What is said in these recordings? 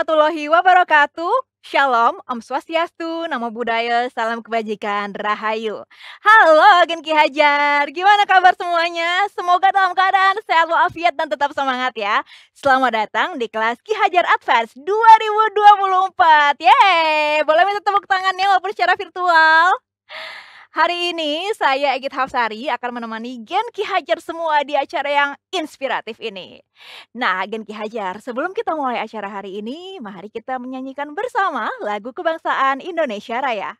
warahmatullahi wabarakatuh. Shalom, Om Swastiastu, Namo Buddhaya, Salam Kebajikan, Rahayu. Halo Genki Hajar, gimana kabar semuanya? Semoga dalam keadaan sehat walafiat dan tetap semangat ya. Selamat datang di kelas Ki Hajar Advance 2024. Yeay, boleh minta tepuk tangannya walaupun secara virtual? Hari ini saya Egit Hafsari akan menemani Gen Ki Hajar semua di acara yang inspiratif ini. Nah, Gen Ki Hajar, sebelum kita mulai acara hari ini, mari kita menyanyikan bersama lagu kebangsaan Indonesia Raya.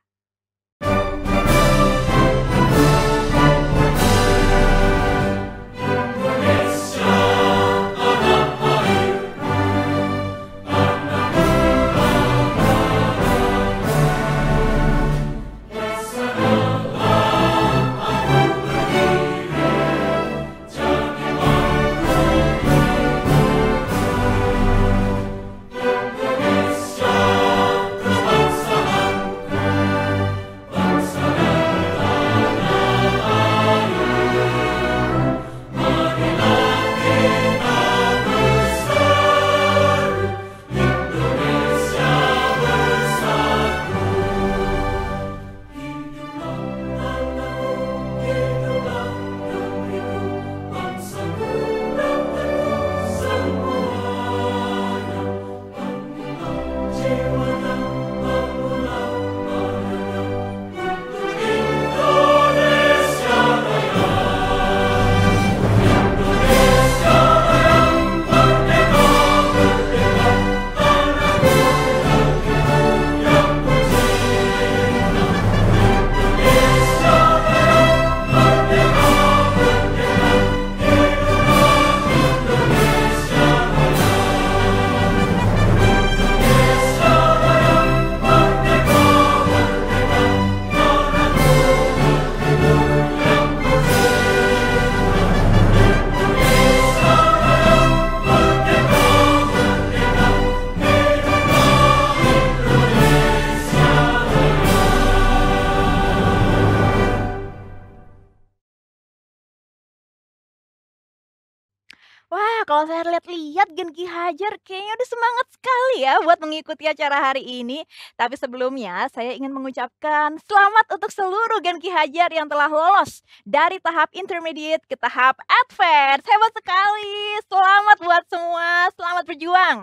kalau saya lihat-lihat Genki Hajar kayaknya udah semangat sekali ya buat mengikuti acara hari ini. Tapi sebelumnya saya ingin mengucapkan selamat untuk seluruh Genki Hajar yang telah lolos dari tahap intermediate ke tahap advance. Hebat sekali. Selamat buat semua, selamat berjuang.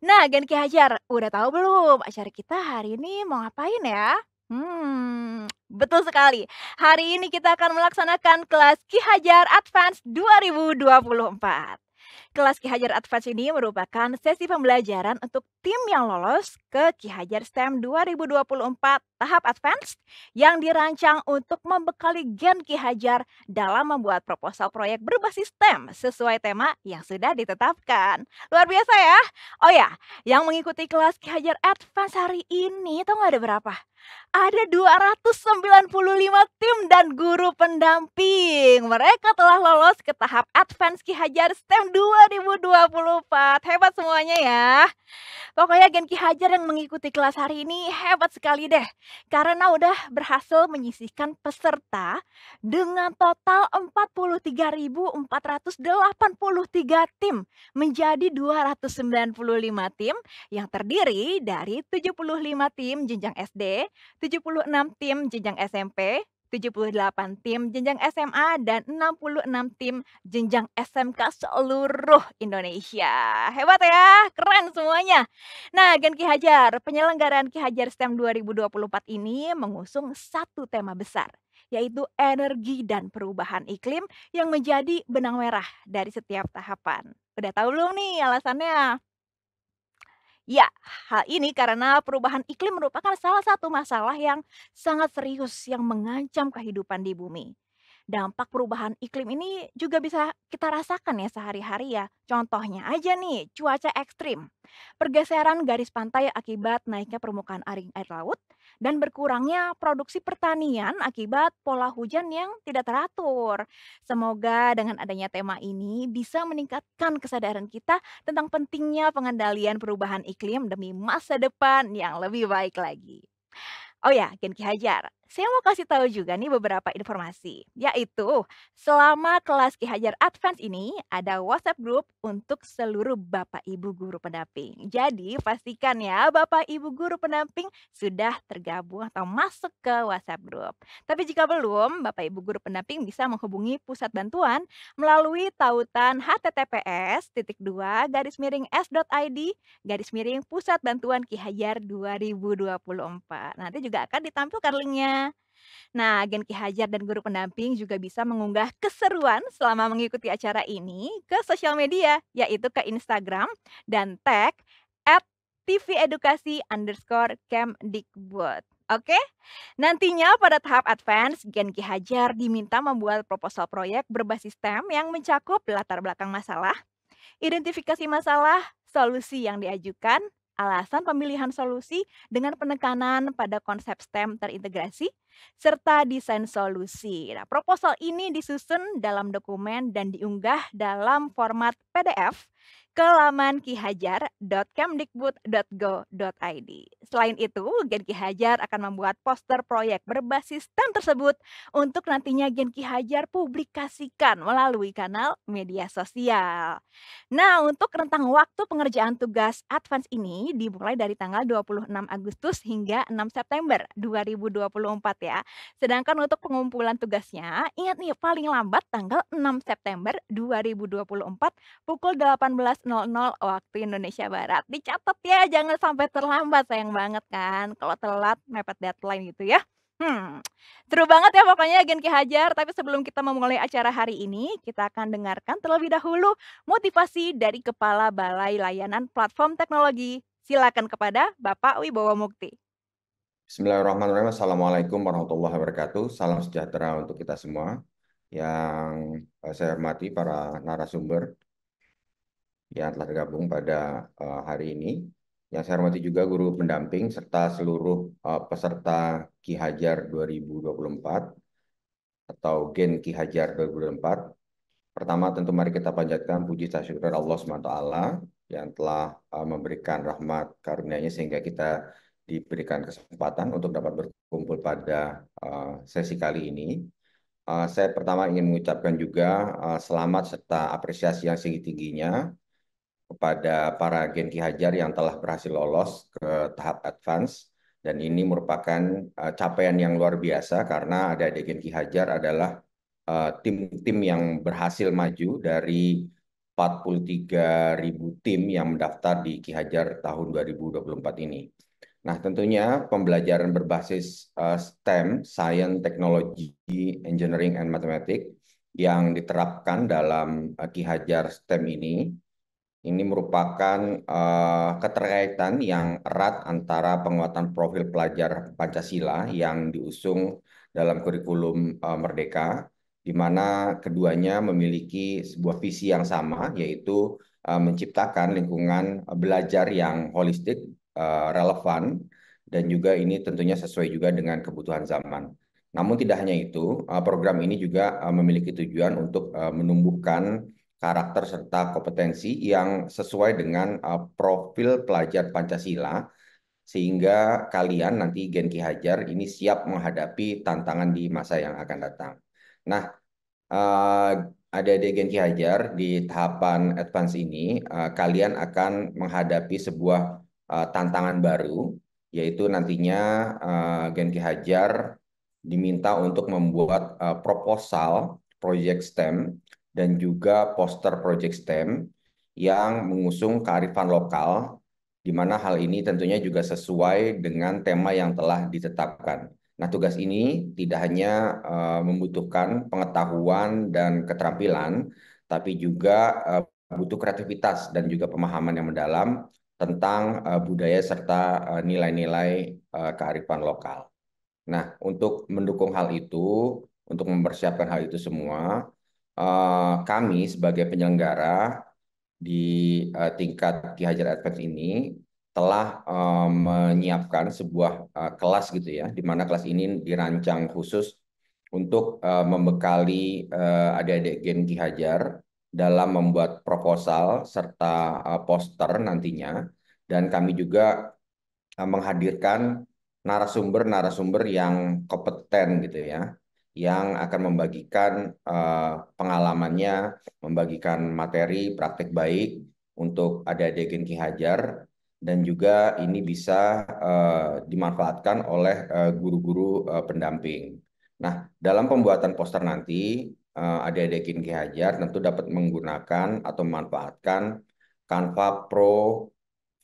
Nah, Genki Hajar, udah tahu belum acara kita hari ini mau ngapain ya? Hmm, betul sekali. Hari ini kita akan melaksanakan kelas Ki Hajar Advance 2024. Kelas Ki Hajar Advance ini merupakan sesi pembelajaran untuk tim yang lolos ke Ki Hajar STEM 2024 tahap advance yang dirancang untuk membekali gen Ki Hajar dalam membuat proposal proyek berbasis STEM sesuai tema yang sudah ditetapkan. Luar biasa ya. Oh ya, yang mengikuti kelas Ki Hajar Advance hari ini itu nggak ada berapa? Ada 295 tim dan guru pendamping. Mereka telah lolos ke tahap Advance Ki Hajar STEM 2 2024. Hebat semuanya ya. Pokoknya Genki Hajar yang mengikuti kelas hari ini hebat sekali deh. Karena udah berhasil menyisihkan peserta dengan total 43.483 tim menjadi 295 tim yang terdiri dari 75 tim jenjang SD, 76 tim jenjang SMP, 78 tim jenjang SMA dan 66 tim jenjang SMK seluruh Indonesia. Hebat ya, keren semuanya. Nah, Gen Ki Hajar, penyelenggaraan Ki Hajar STEM 2024 ini mengusung satu tema besar, yaitu energi dan perubahan iklim yang menjadi benang merah dari setiap tahapan. Udah tahu belum nih alasannya? Ya, hal ini karena perubahan iklim merupakan salah satu masalah yang sangat serius yang mengancam kehidupan di bumi. Dampak perubahan iklim ini juga bisa kita rasakan ya sehari-hari ya. Contohnya aja nih, cuaca ekstrim. Pergeseran garis pantai akibat naiknya permukaan aring air laut dan berkurangnya produksi pertanian akibat pola hujan yang tidak teratur. Semoga dengan adanya tema ini bisa meningkatkan kesadaran kita tentang pentingnya pengendalian perubahan iklim demi masa depan yang lebih baik lagi. Oh ya, Genki Hajar, saya mau kasih tahu juga nih beberapa informasi, yaitu selama kelas Ki Hajar Advance ini ada WhatsApp group untuk seluruh Bapak Ibu guru pendamping. Jadi pastikan ya Bapak Ibu guru pendamping sudah tergabung atau masuk ke WhatsApp group. Tapi jika belum, Bapak Ibu guru pendamping bisa menghubungi pusat bantuan melalui tautan https titik dua garis miring s.id garis miring pusat bantuan Ki Hajar 2024. Nanti juga akan ditampilkan linknya Nah, Gen Ki Hajar dan guru pendamping juga bisa mengunggah keseruan selama mengikuti acara ini ke sosial media, yaitu ke Instagram dan tag at TV Edukasi underscore Camp Kemdikbud. Oke, nantinya pada tahap advance, Gen Ki Hajar diminta membuat proposal proyek berbasis STEM yang mencakup latar belakang masalah, identifikasi masalah, solusi yang diajukan, alasan pemilihan solusi dengan penekanan pada konsep STEM terintegrasi serta desain solusi. Nah, proposal ini disusun dalam dokumen dan diunggah dalam format PDF ke laman kihajar.kemdikbud.go.id. Selain itu, Gen Ki Hajar akan membuat poster proyek berbasis STEM tersebut untuk nantinya Gen Ki Hajar publikasikan melalui kanal media sosial. Nah, untuk rentang waktu pengerjaan tugas advance ini dimulai dari tanggal 26 Agustus hingga 6 September 2024 ya. Sedangkan untuk pengumpulan tugasnya, ingat nih paling lambat tanggal 6 September 2024 pukul 18 00.00 waktu Indonesia Barat. Dicatat ya, jangan sampai terlambat, sayang banget kan. Kalau telat mepet deadline gitu ya. Hmm, seru banget ya pokoknya Gen Ki Hajar. Tapi sebelum kita memulai acara hari ini, kita akan dengarkan terlebih dahulu motivasi dari Kepala Balai Layanan Platform Teknologi. Silakan kepada Bapak Wibowo Mukti. Bismillahirrahmanirrahim. Assalamualaikum warahmatullahi wabarakatuh. Salam sejahtera untuk kita semua. Yang eh, saya hormati para narasumber yang telah tergabung pada uh, hari ini. Yang saya hormati juga guru pendamping serta seluruh uh, peserta Ki Hajar 2024 atau Gen Ki Hajar 2024. Pertama tentu mari kita panjatkan puji syukur Allah SWT yang telah uh, memberikan rahmat karunia-Nya sehingga kita diberikan kesempatan untuk dapat berkumpul pada uh, sesi kali ini. Uh, saya pertama ingin mengucapkan juga uh, selamat serta apresiasi yang tinggi tingginya kepada para Genki Hajar yang telah berhasil lolos ke tahap advance dan ini merupakan uh, capaian yang luar biasa karena ada Genki Hajar adalah eh, tim-tim uh, yang berhasil maju dari 43.000 tim yang mendaftar di Ki Hajar tahun 2024 ini. Nah, tentunya pembelajaran berbasis uh, STEM, Science, Technology, Engineering, and Mathematics yang diterapkan dalam uh, Ki Hajar STEM ini ini merupakan uh, keterkaitan yang erat antara penguatan profil pelajar Pancasila yang diusung dalam kurikulum uh, Merdeka, di mana keduanya memiliki sebuah visi yang sama, yaitu uh, menciptakan lingkungan belajar yang holistik, uh, relevan, dan juga ini tentunya sesuai juga dengan kebutuhan zaman. Namun tidak hanya itu, program ini juga memiliki tujuan untuk menumbuhkan karakter serta kompetensi yang sesuai dengan uh, profil pelajar Pancasila sehingga kalian nanti Gen Hajar ini siap menghadapi tantangan di masa yang akan datang. Nah, uh, ada adik Gen Hajar di tahapan advance ini uh, kalian akan menghadapi sebuah uh, tantangan baru yaitu nantinya uh, Gen Hajar diminta untuk membuat uh, proposal Project STEM dan juga poster Project STEM yang mengusung kearifan lokal, di mana hal ini tentunya juga sesuai dengan tema yang telah ditetapkan. Nah, tugas ini tidak hanya uh, membutuhkan pengetahuan dan keterampilan, tapi juga uh, butuh kreativitas dan juga pemahaman yang mendalam tentang uh, budaya serta nilai-nilai uh, uh, kearifan lokal. Nah, untuk mendukung hal itu, untuk mempersiapkan hal itu semua, Eh, kami sebagai penyelenggara di eh, tingkat Ki Hajar Advance ini telah eh, menyiapkan sebuah kelas gitu ya, di mana kelas ini dirancang khusus untuk membekali adik-adik Gen Ki Hajar dalam membuat proposal serta poster nantinya, dan kami juga menghadirkan narasumber-narasumber yang kompeten gitu ya yang akan membagikan uh, pengalamannya, membagikan materi praktek baik untuk ada adik Ki Hajar dan juga ini bisa uh, dimanfaatkan oleh eh, guru-guru uh, uh, pendamping. Nah, dalam pembuatan poster nanti uh, adik-adik Ki Hajar tentu dapat menggunakan atau memanfaatkan Canva Pro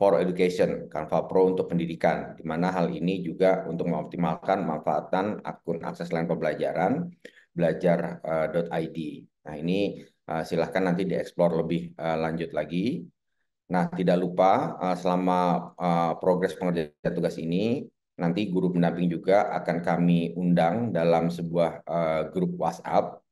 for Education, Canva Pro untuk pendidikan, di mana hal ini juga untuk mengoptimalkan manfaatan akun akses lain pembelajaran belajar.id. Eh, nah, ini eh, silahkan nanti dieksplor lebih eh, lanjut lagi. Nah, tidak lupa selama progres pengerjaan tugas ini, nanti guru pendamping juga akan kami undang dalam sebuah grup WhatsApp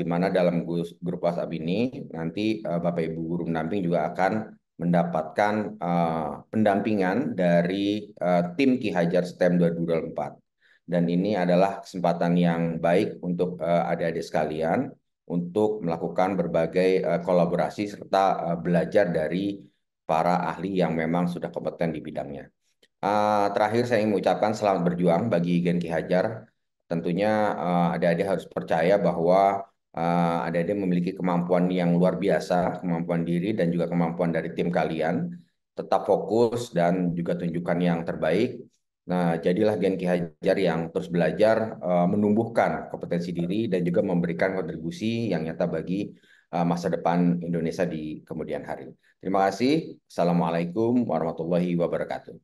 di mana dalam grup WhatsApp ini nanti Bapak Ibu guru pendamping juga akan mendapatkan uh, pendampingan dari uh, tim Ki Hajar STEM 2024. Dan ini adalah kesempatan yang baik untuk uh, adik-adik sekalian untuk melakukan berbagai uh, kolaborasi serta uh, belajar dari para ahli yang memang sudah kompeten di bidangnya. Uh, terakhir saya ingin mengucapkan selamat berjuang bagi Gen Ki Hajar. Tentunya adik adik-adik harus percaya bahwa uh, eh, adik-adik memiliki kemampuan yang luar biasa, kemampuan diri dan juga kemampuan dari tim kalian. Tetap fokus dan juga tunjukkan yang terbaik. Nah, jadilah Gen Ki Hajar yang terus belajar, uh, menumbuhkan kompetensi diri dan juga memberikan kontribusi yang nyata bagi uh, masa depan Indonesia di kemudian hari. Terima kasih. Assalamualaikum warahmatullahi wabarakatuh.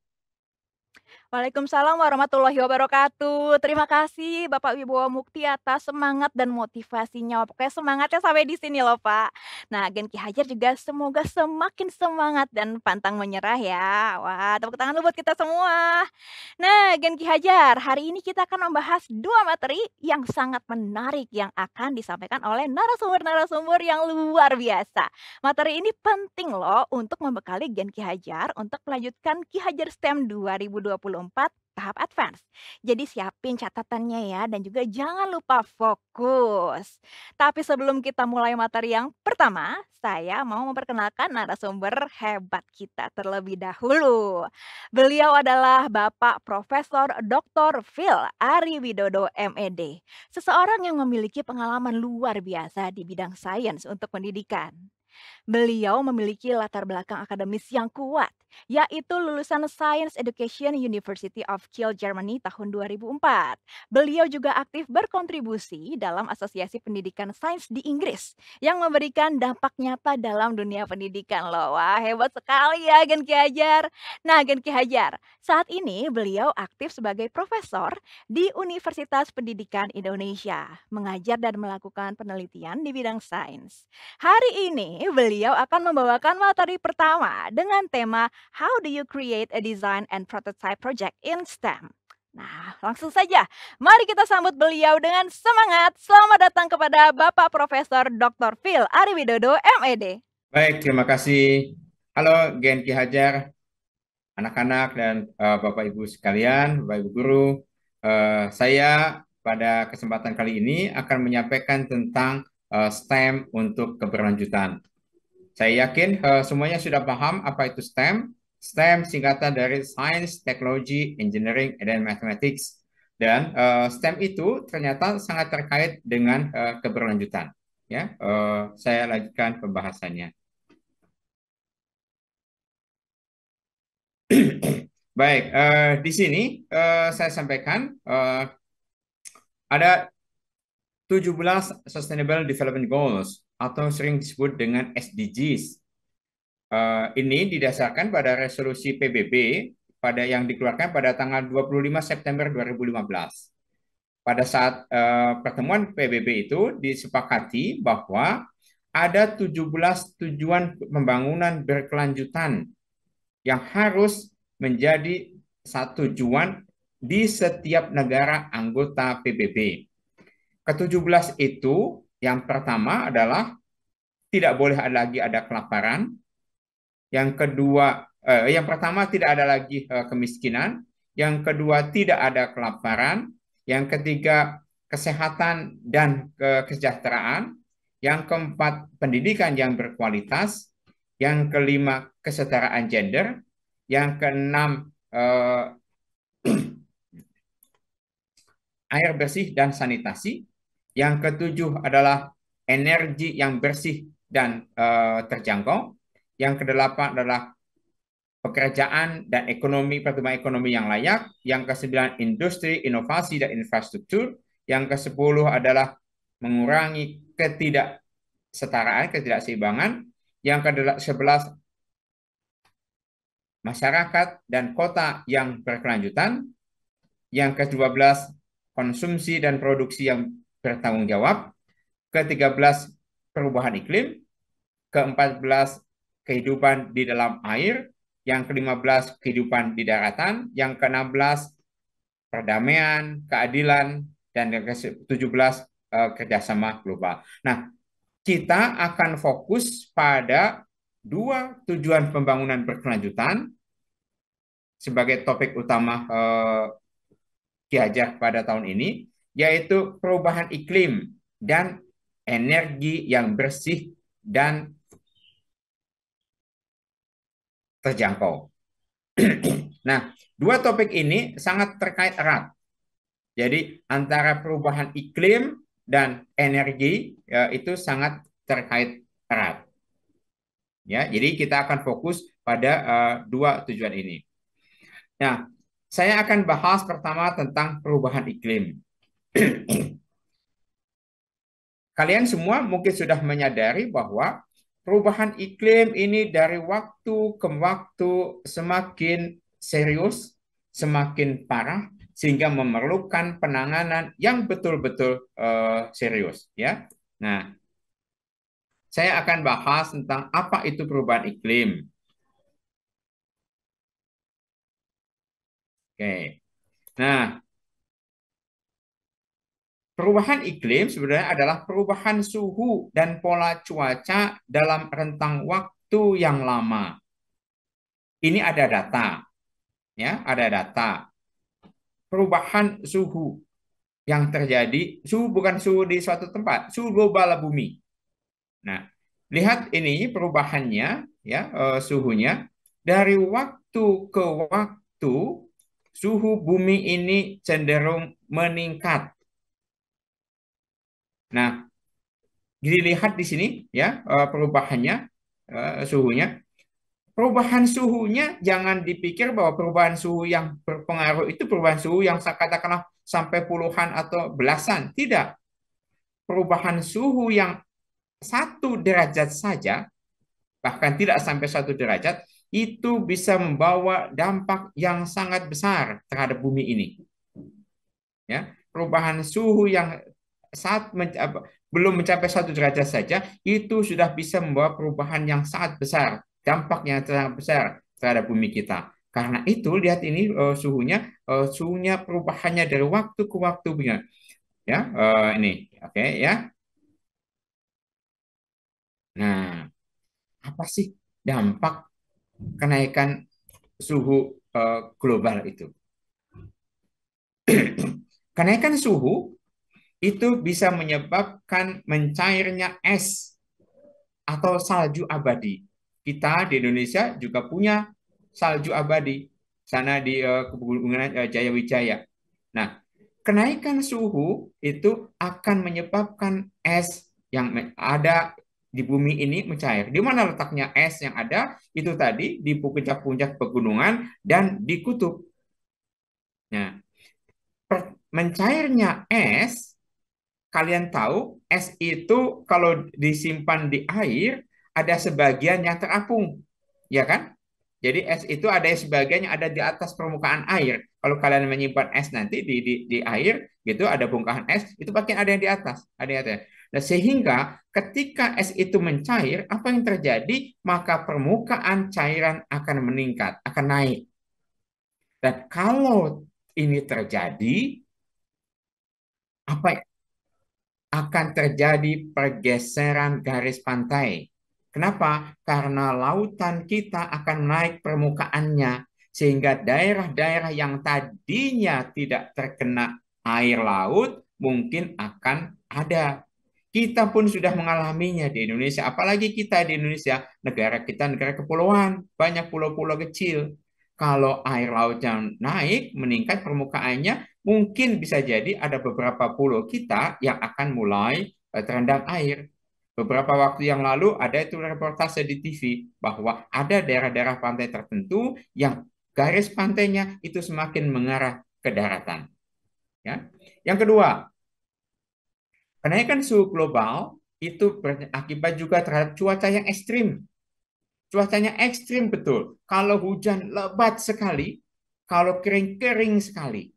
Waalaikumsalam warahmatullahi wabarakatuh. Terima kasih Bapak Wibowo Mukti atas semangat dan motivasinya. Pokoknya semangatnya sampai di sini loh Pak. Nah Genki Hajar juga semoga semakin semangat dan pantang menyerah ya. Wah tepuk tangan lu buat kita semua. Nah Genki Hajar, hari ini kita akan membahas dua materi yang sangat menarik yang akan disampaikan oleh narasumber-narasumber yang luar biasa. Materi ini penting loh untuk membekali Genki Hajar untuk melanjutkan Ki Hajar STEM 2020 2024 tahap advance. Jadi siapin catatannya ya dan juga jangan lupa fokus. Tapi sebelum kita mulai materi yang pertama, saya mau memperkenalkan narasumber hebat kita terlebih dahulu. Beliau adalah Bapak Profesor Dr. Phil Ari Widodo MED. Seseorang yang memiliki pengalaman luar biasa di bidang sains untuk pendidikan. Beliau memiliki latar belakang akademis yang kuat, yaitu lulusan Science Education University of Kiel, Germany tahun 2004. Beliau juga aktif berkontribusi dalam Asosiasi Pendidikan Sains di Inggris yang memberikan dampak nyata dalam dunia pendidikan loh. Wah, hebat sekali ya Gen Ki Hajar. Nah, Gen Ki Hajar, saat ini beliau aktif sebagai profesor di Universitas Pendidikan Indonesia, mengajar dan melakukan penelitian di bidang sains. Hari ini beliau beliau akan membawakan materi pertama dengan tema How do you create a design and prototype project in STEM? Nah, langsung saja. Mari kita sambut beliau dengan semangat. Selamat datang kepada Bapak Profesor Dr. Phil Ariwidodo, MED. Baik, terima kasih. Halo Gen Ki Hajar, anak-anak dan uh, Bapak Ibu sekalian, Bapak Ibu guru. Uh, saya pada kesempatan kali ini akan menyampaikan tentang uh, STEM untuk keberlanjutan. Saya yakin uh, semuanya sudah paham apa itu STEM. STEM singkatan dari Science, Technology, Engineering, dan Mathematics. Dan uh, STEM itu ternyata sangat terkait dengan uh, keberlanjutan. Ya, uh, saya lanjutkan pembahasannya. Baik, uh, di sini uh, saya sampaikan uh, ada 17 Sustainable Development Goals atau sering disebut dengan SDGs. Eh, ini didasarkan pada resolusi PBB pada yang dikeluarkan pada tanggal 25 September 2015. Pada saat eh, pertemuan PBB itu disepakati bahwa ada 17 tujuan pembangunan berkelanjutan yang harus menjadi satu tujuan di setiap negara anggota PBB. Ketujuh belas itu yang pertama adalah tidak boleh ada lagi ada kelaparan. Yang kedua, eh, yang pertama tidak ada lagi eh, kemiskinan. Yang kedua tidak ada kelaparan. Yang ketiga kesehatan dan ke kesejahteraan. Yang keempat pendidikan yang berkualitas. Yang kelima kesetaraan gender. Yang keenam eh, air bersih dan sanitasi yang ketujuh adalah energi yang bersih dan uh, terjangkau. Yang kedelapan adalah pekerjaan dan ekonomi pertumbuhan ekonomi yang layak. Yang kesembilan industri, inovasi dan infrastruktur. Yang kesepuluh adalah mengurangi ketidaksetaraan, ketidakseimbangan. Yang ke-11 masyarakat dan kota yang berkelanjutan. Yang ke-12 konsumsi dan produksi yang bertanggung jawab, ke-13 perubahan iklim, ke-14 kehidupan di dalam air, yang ke-15 kehidupan di daratan, yang ke-16 perdamaian, keadilan, dan yang ke-17 eh, kerjasama global. Nah, kita akan fokus pada dua tujuan pembangunan berkelanjutan sebagai topik utama eh, Ki pada tahun ini, yaitu perubahan iklim dan energi yang bersih dan terjangkau. nah, dua topik ini sangat terkait erat. Jadi antara perubahan iklim dan energi ya, itu sangat terkait erat. Ya, jadi kita akan fokus pada uh, dua tujuan ini. Nah, saya akan bahas pertama tentang perubahan iklim. Kalian semua mungkin sudah menyadari bahwa perubahan iklim ini dari waktu ke waktu semakin serius, semakin parah, sehingga memerlukan penanganan yang betul-betul uh, serius. Ya, nah, saya akan bahas tentang apa itu perubahan iklim. Oke, nah, Perubahan iklim sebenarnya adalah perubahan suhu dan pola cuaca dalam rentang waktu yang lama. Ini ada data. Ya, ada data. Perubahan suhu yang terjadi, suhu bukan suhu di suatu tempat, suhu global bumi. Nah, lihat ini perubahannya ya, uh, suhunya dari waktu ke waktu suhu bumi ini cenderung meningkat Nah, dilihat di sini ya eh, perubahannya eh, suhunya. Perubahan suhunya jangan dipikir bahwa perubahan suhu yang berpengaruh itu perubahan suhu yang saya katakanlah sampai puluhan atau belasan. Tidak. Perubahan suhu yang satu derajat saja, bahkan tidak sampai satu derajat, itu bisa membawa dampak yang sangat besar terhadap bumi ini. Ya, perubahan suhu yang saat apa, belum mencapai satu derajat saja itu sudah bisa membawa perubahan yang sangat besar dampak yang sangat besar terhadap bumi kita karena itu lihat ini uh, suhunya uh, suhunya perubahannya dari waktu ke waktu punya ya uh, ini oke okay, ya nah apa sih dampak kenaikan suhu uh, global itu kenaikan suhu itu bisa menyebabkan mencairnya es atau salju abadi. Kita di Indonesia juga punya salju abadi sana di uh, eh, Pegunungan uh, eh, Jaya Wijaya. Nah, kenaikan suhu itu akan menyebabkan es yang ada di bumi ini mencair. Di mana letaknya es yang ada? Itu tadi di puncak-puncak pegunungan dan di kutub. Nah, mencairnya es kalian tahu es itu kalau disimpan di air ada sebagian yang terapung, ya kan? Jadi es itu ada sebagian yang ada di atas permukaan air. Kalau kalian menyimpan es nanti di di, di air gitu ada bongkahan es, itu pasti ada yang di atas, ada yang di atas. Nah, sehingga ketika es itu mencair, apa yang terjadi? Maka permukaan cairan akan meningkat, akan naik. Dan kalau ini terjadi, apa akan terjadi pergeseran garis pantai. Kenapa? Karena lautan kita akan naik permukaannya sehingga daerah-daerah yang tadinya tidak terkena air laut mungkin akan ada. Kita pun sudah mengalaminya di Indonesia, apalagi kita di Indonesia, negara kita negara kepulauan, banyak pulau-pulau kecil. Kalau air lautnya naik, meningkat permukaannya, mungkin bisa jadi ada beberapa pulau kita yang akan mulai eh, terendam air. Beberapa waktu yang lalu ada itu reportase di TV bahwa ada daerah-daerah pantai tertentu yang garis pantainya itu semakin mengarah ke daratan. Ya. Yang kedua, kenaikan suhu global itu berakibat juga terhadap cuaca yang ekstrim. Cuacanya ekstrim betul. Kalau hujan lebat sekali, kalau kering-kering sekali.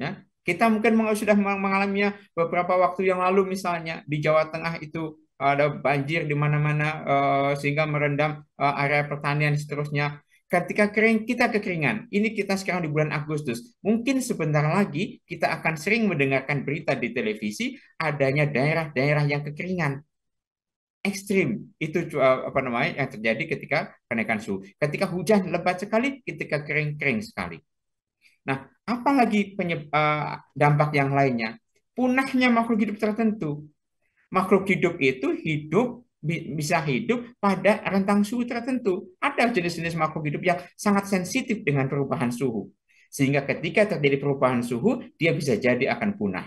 Ya, kita mungkin sudah mengalaminya beberapa waktu yang lalu misalnya di Jawa Tengah itu ada banjir di mana-mana eh, sehingga merendam eh, area pertanian seterusnya. Ketika kering kita kekeringan. Ini kita sekarang di bulan Agustus. Mungkin sebentar lagi kita akan sering mendengarkan berita di televisi adanya daerah-daerah yang kekeringan ekstrim itu eh, apa namanya yang terjadi ketika kenaikan suhu. Ketika hujan lebat sekali, ketika kering-kering sekali. Nah, apalagi penyebab, eh, dampak yang lainnya? Punahnya makhluk hidup tertentu. Makhluk hidup itu hidup bisa hidup pada rentang suhu tertentu. Ada jenis-jenis makhluk hidup yang sangat sensitif dengan perubahan suhu. Sehingga ketika terjadi perubahan suhu, dia bisa jadi akan punah.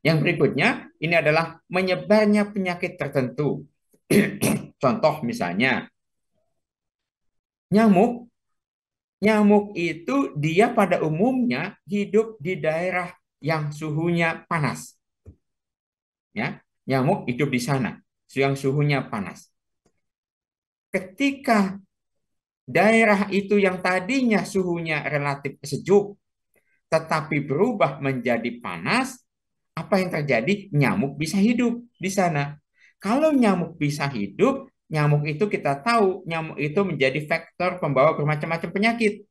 Yang berikutnya, ini adalah menyebarnya penyakit tertentu. Contoh misalnya, nyamuk. Nyamuk itu dia pada umumnya hidup di daerah yang suhunya panas. Ya, nyamuk hidup di sana yang suhunya panas. Ketika daerah itu yang tadinya suhunya relatif sejuk tetapi berubah menjadi panas, apa yang terjadi? Nyamuk bisa hidup di sana. Kalau nyamuk bisa hidup, nyamuk itu kita tahu nyamuk itu menjadi faktor pembawa bermacam-macam penyakit.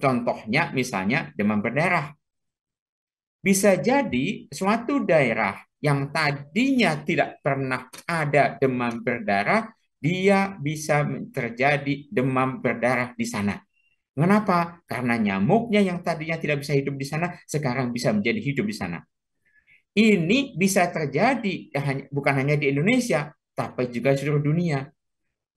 Contohnya misalnya demam berdarah. Bisa jadi suatu daerah yang tadinya tidak pernah ada demam berdarah, dia bisa terjadi demam berdarah di sana. Kenapa? Karena nyamuknya yang tadinya tidak bisa hidup di sana, sekarang bisa menjadi hidup di sana. Ini bisa terjadi ya bukan hanya di Indonesia, tapi juga seluruh dunia.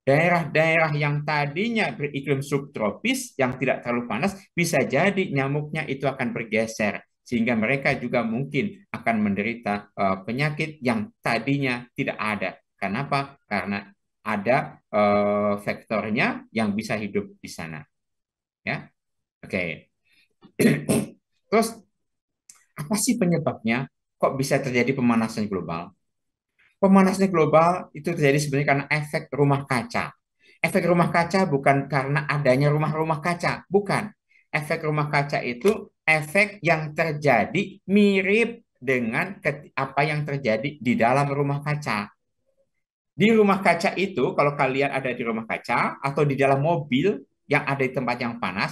Daerah-daerah yang tadinya beriklim subtropis yang tidak terlalu panas bisa jadi nyamuknya itu akan bergeser sehingga mereka juga mungkin akan menderita uh, penyakit yang tadinya tidak ada. Kenapa? Karena ada uh, vektornya yang bisa hidup di sana. Ya. Oke. Okay. Terus apa sih penyebabnya? kok bisa terjadi pemanasan global? Pemanasan global itu terjadi sebenarnya karena efek rumah kaca. Efek rumah kaca bukan karena adanya rumah-rumah kaca, bukan. Efek rumah kaca itu efek yang terjadi mirip dengan apa yang terjadi di dalam rumah kaca. Di rumah kaca itu, kalau kalian ada di rumah kaca atau di dalam mobil yang ada di tempat yang panas,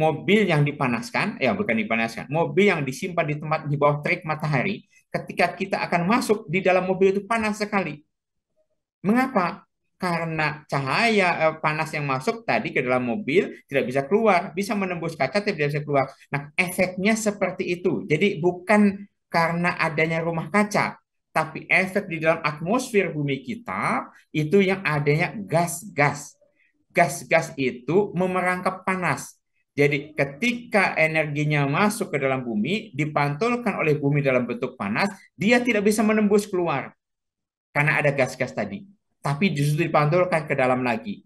mobil yang dipanaskan, ya bukan dipanaskan, mobil yang disimpan di tempat di bawah terik matahari, ketika kita akan masuk di dalam mobil itu panas sekali. Mengapa? Karena cahaya eh, panas yang masuk tadi ke dalam mobil tidak bisa keluar, bisa menembus kaca tidak bisa keluar. Nah, efeknya seperti itu. Jadi bukan karena adanya rumah kaca, tapi efek di dalam atmosfer bumi kita itu yang adanya gas-gas. Gas-gas itu memerangkap panas jadi ketika energinya masuk ke dalam bumi, dipantulkan oleh bumi dalam bentuk panas, dia tidak bisa menembus keluar karena ada gas-gas tadi. Tapi justru dipantulkan ke dalam lagi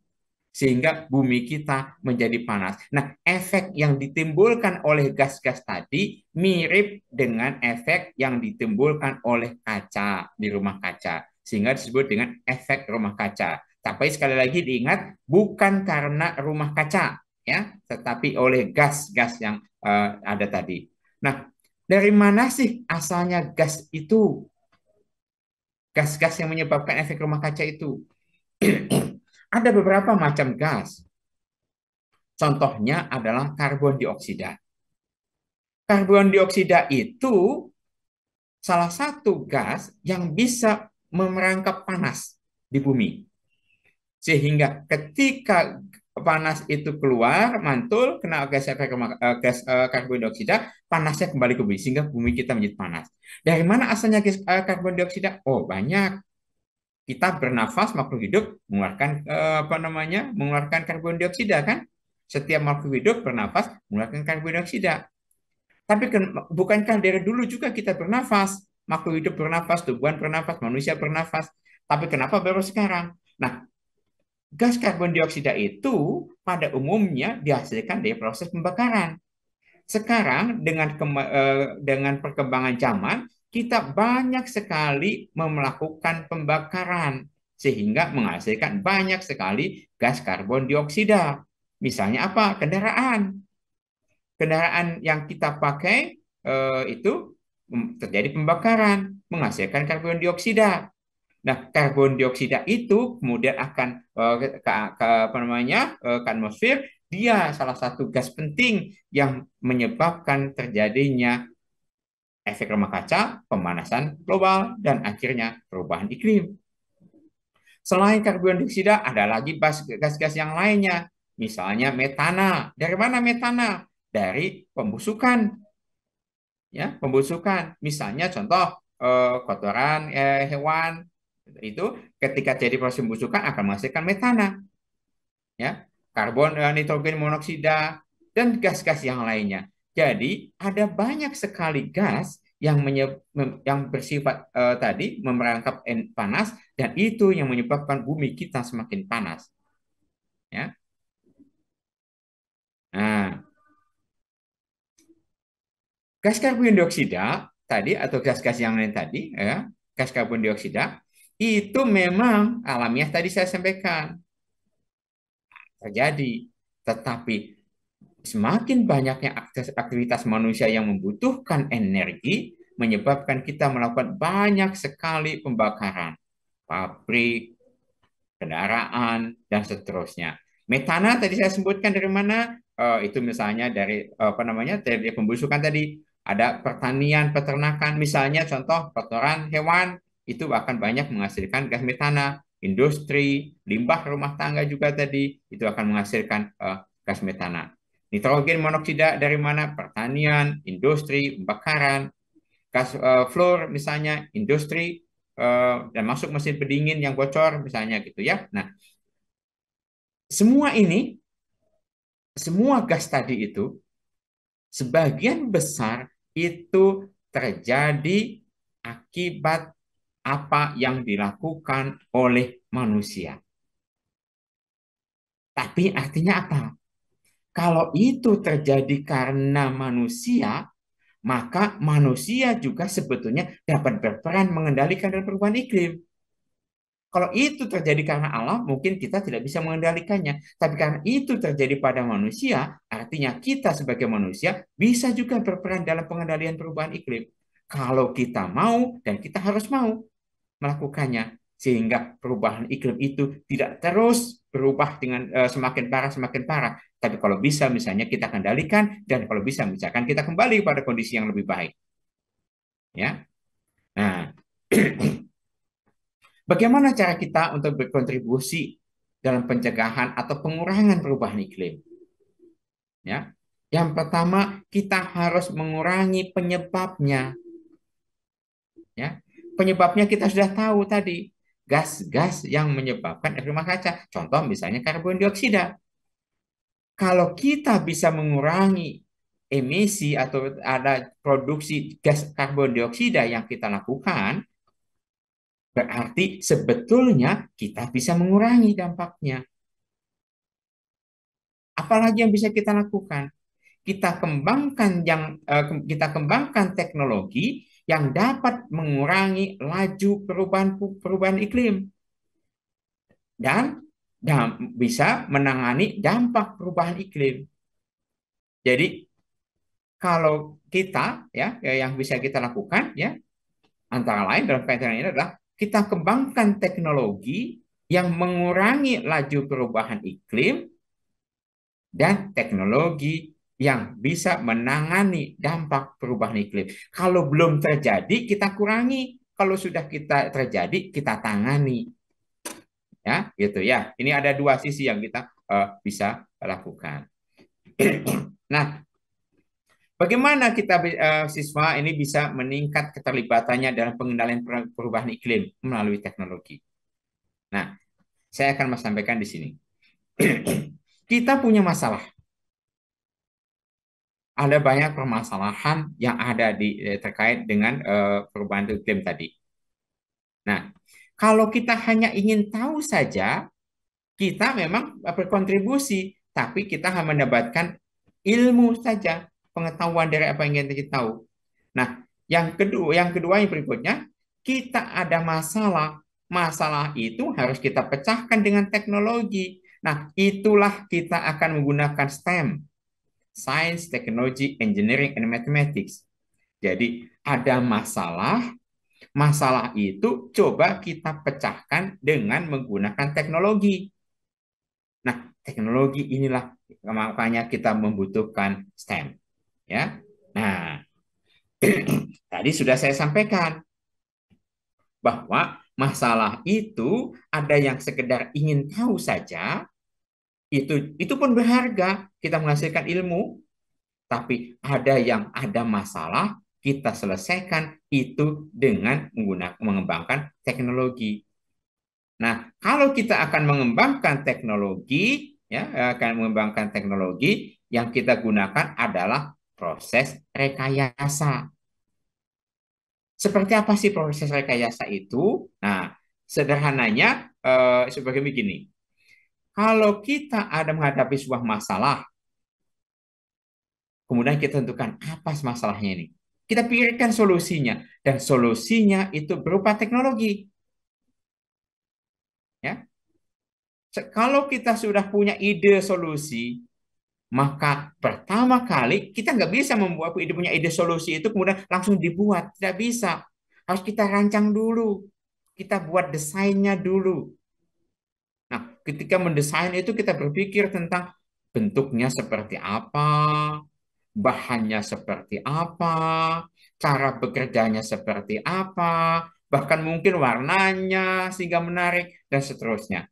sehingga bumi kita menjadi panas. Nah, efek yang ditimbulkan oleh gas-gas tadi mirip dengan efek yang ditimbulkan oleh kaca di rumah kaca, sehingga disebut dengan efek rumah kaca. Tapi sekali lagi diingat, bukan karena rumah kaca, ya, tetapi oleh gas-gas yang uh, ada tadi. Nah, dari mana sih asalnya gas itu? Gas-gas yang menyebabkan efek rumah kaca itu. ada beberapa macam gas. Contohnya adalah karbon dioksida. Karbon dioksida itu salah satu gas yang bisa memerangkap panas di bumi. Sehingga ketika panas itu keluar, mantul, kena gas efek eh, gas eh, karbon dioksida, panasnya kembali ke bumi sehingga bumi kita menjadi panas. Dari mana asalnya gas eh, karbon dioksida? Oh, banyak. Kita bernafas makhluk hidup mengeluarkan apa namanya? mengeluarkan karbon dioksida kan? Setiap makhluk hidup bernafas mengeluarkan karbon dioksida. Tapi bukankah dari dulu juga kita bernafas? Makhluk hidup bernafas, tumbuhan bernafas, manusia bernafas. Tapi kenapa baru sekarang? Nah, gas karbon dioksida itu pada umumnya dihasilkan dari proses pembakaran. Sekarang dengan eh, dengan perkembangan zaman kita banyak sekali melakukan pembakaran sehingga menghasilkan banyak sekali gas karbon dioksida. Misalnya apa? Kendaraan. Kendaraan yang kita pakai eh, itu mm, terjadi pembakaran menghasilkan karbon dioksida. Nah, karbon dioksida itu kemudian akan eh, ke, ke, apa namanya? Eh, ke atmosfer, dia salah satu gas penting yang menyebabkan terjadinya efek rumah kaca, pemanasan global dan akhirnya perubahan iklim. Selain karbon dioksida ada lagi gas-gas yang lainnya, misalnya metana. Dari mana metana? Dari pembusukan. Ya, pembusukan. Misalnya contoh eh, kotoran hewan itu ketika jadi proses pembusukan akan menghasilkan metana. Ya, karbon, eh, nitrogen monoksida dan gas-gas yang lainnya. Jadi ada banyak sekali gas yang yang bersifat uh, tadi memerangkap panas dan itu yang menyebabkan bumi kita semakin panas. Ya. Nah, gas karbon dioksida tadi atau gas-gas yang lain tadi, ya, gas karbon dioksida itu memang alamiah tadi saya sampaikan terjadi. Tetapi semakin banyaknya aktivitas manusia yang membutuhkan energi menyebabkan kita melakukan banyak sekali pembakaran, pabrik, kendaraan dan seterusnya. Metana tadi saya sebutkan dari mana? Uh, itu misalnya dari uh, apa namanya? dari pembusukan tadi ada pertanian, peternakan misalnya contoh kotoran hewan itu akan banyak menghasilkan gas metana. Industri, limbah rumah tangga juga tadi itu akan menghasilkan uh, gas metana. Nitrogen monoksida dari mana? Pertanian, industri, pembakaran, gas uh, eh, fluor misalnya, industri uh, dan masuk mesin pendingin yang bocor misalnya gitu ya. Nah, semua ini semua gas tadi itu sebagian besar itu terjadi akibat apa yang dilakukan oleh manusia. Tapi artinya apa? Kalau itu terjadi karena manusia, maka manusia juga sebetulnya dapat berperan mengendalikan dan perubahan iklim. Kalau itu terjadi karena alam, mungkin kita tidak bisa mengendalikannya. Tapi karena itu terjadi pada manusia, artinya kita sebagai manusia bisa juga berperan dalam pengendalian perubahan iklim. Kalau kita mau dan kita harus mau melakukannya sehingga perubahan iklim itu tidak terus berubah dengan uh, semakin parah semakin parah tapi kalau bisa misalnya kita kendalikan dan kalau bisa misalkan kita kembali pada kondisi yang lebih baik ya nah bagaimana cara kita untuk berkontribusi dalam pencegahan atau pengurangan perubahan iklim ya yang pertama kita harus mengurangi penyebabnya ya penyebabnya kita sudah tahu tadi gas-gas yang menyebabkan efek rumah kaca. Contoh misalnya karbon dioksida. Kalau kita bisa mengurangi emisi atau ada produksi gas karbon dioksida yang kita lakukan, berarti sebetulnya kita bisa mengurangi dampaknya. Apalagi yang bisa kita lakukan? Kita kembangkan yang eh, kita kembangkan teknologi yang dapat mengurangi laju perubahan perubahan iklim dan dan bisa menangani dampak perubahan iklim. Jadi kalau kita ya, ya yang bisa kita lakukan ya antara lain dalam kaitan ini adalah kita kembangkan teknologi yang mengurangi laju perubahan iklim dan teknologi yang bisa menangani dampak perubahan iklim. Kalau belum terjadi, kita kurangi. Kalau sudah kita terjadi, kita tangani. Ya, gitu ya. Ini ada dua sisi yang kita uh, bisa lakukan. nah, bagaimana kita uh, siswa ini bisa meningkat keterlibatannya dalam pengendalian perubahan iklim melalui teknologi? Nah, saya akan sampaikan di sini. kita punya masalah ada banyak permasalahan yang ada di eh, terkait dengan uh, perubahan iklim tadi. Nah, kalau kita hanya ingin tahu saja, kita memang eh, berkontribusi, tapi kita hanya mendapatkan ilmu saja, pengetahuan dari apa yang kita tahu. Nah, yang kedua, yang kedua yang berikutnya, kita ada masalah. Masalah itu harus kita pecahkan dengan teknologi. Nah, itulah kita akan menggunakan STEM Science, Technology, Engineering, and Mathematics. Jadi ada masalah, masalah itu coba kita pecahkan dengan menggunakan teknologi. Nah, teknologi inilah makanya kita membutuhkan STEM. Ya, nah tadi sudah saya sampaikan bahwa masalah itu ada yang sekedar ingin tahu saja, itu itu pun berharga kita menghasilkan ilmu tapi ada yang ada masalah kita selesaikan itu dengan menggunakan mengembangkan teknologi nah kalau kita akan mengembangkan teknologi ya akan mengembangkan teknologi yang kita gunakan adalah proses rekayasa seperti apa sih proses rekayasa itu nah sederhananya eh, sebagai begini kalau kita ada menghadapi sebuah masalah, kemudian kita tentukan apa masalahnya ini. Kita pikirkan solusinya dan solusinya itu berupa teknologi. Ya. Kalau kita sudah punya ide solusi, maka pertama kali kita nggak bisa membuat ide punya ide solusi itu kemudian langsung dibuat, tidak bisa. Harus kita rancang dulu. Kita buat desainnya dulu ketika mendesain itu kita berpikir tentang bentuknya seperti apa, bahannya seperti apa, cara bekerjanya seperti apa, bahkan mungkin warnanya sehingga menarik, dan seterusnya.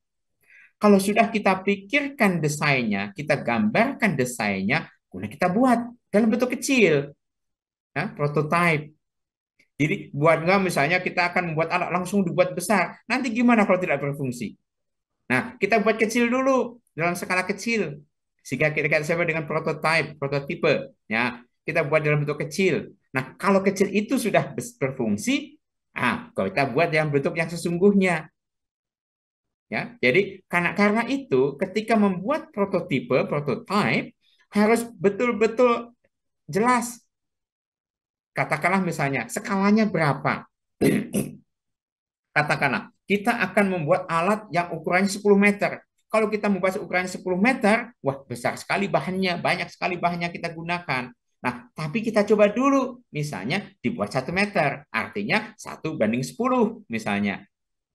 Kalau sudah kita pikirkan desainnya, kita gambarkan desainnya, kemudian kita buat dalam bentuk kecil. Ya, prototype. Jadi buat nggak misalnya kita akan membuat alat langsung dibuat besar. Nanti gimana kalau tidak berfungsi? Nah, kita buat kecil dulu dalam skala kecil. Sehingga kita sama dengan prototype, prototipe. Ya, kita buat dalam bentuk kecil. Nah, kalau kecil itu sudah berfungsi, ah, kalau kita buat yang bentuk yang sesungguhnya. Ya, jadi karena karena itu ketika membuat prototipe, prototype harus betul-betul jelas. Katakanlah misalnya skalanya berapa. Katakanlah, kita akan membuat alat yang ukurannya 10 meter. Kalau kita membuat ukurannya 10 meter, wah besar sekali bahannya, banyak sekali bahannya kita gunakan. Nah, tapi kita coba dulu, misalnya dibuat satu meter, artinya satu banding 10 misalnya.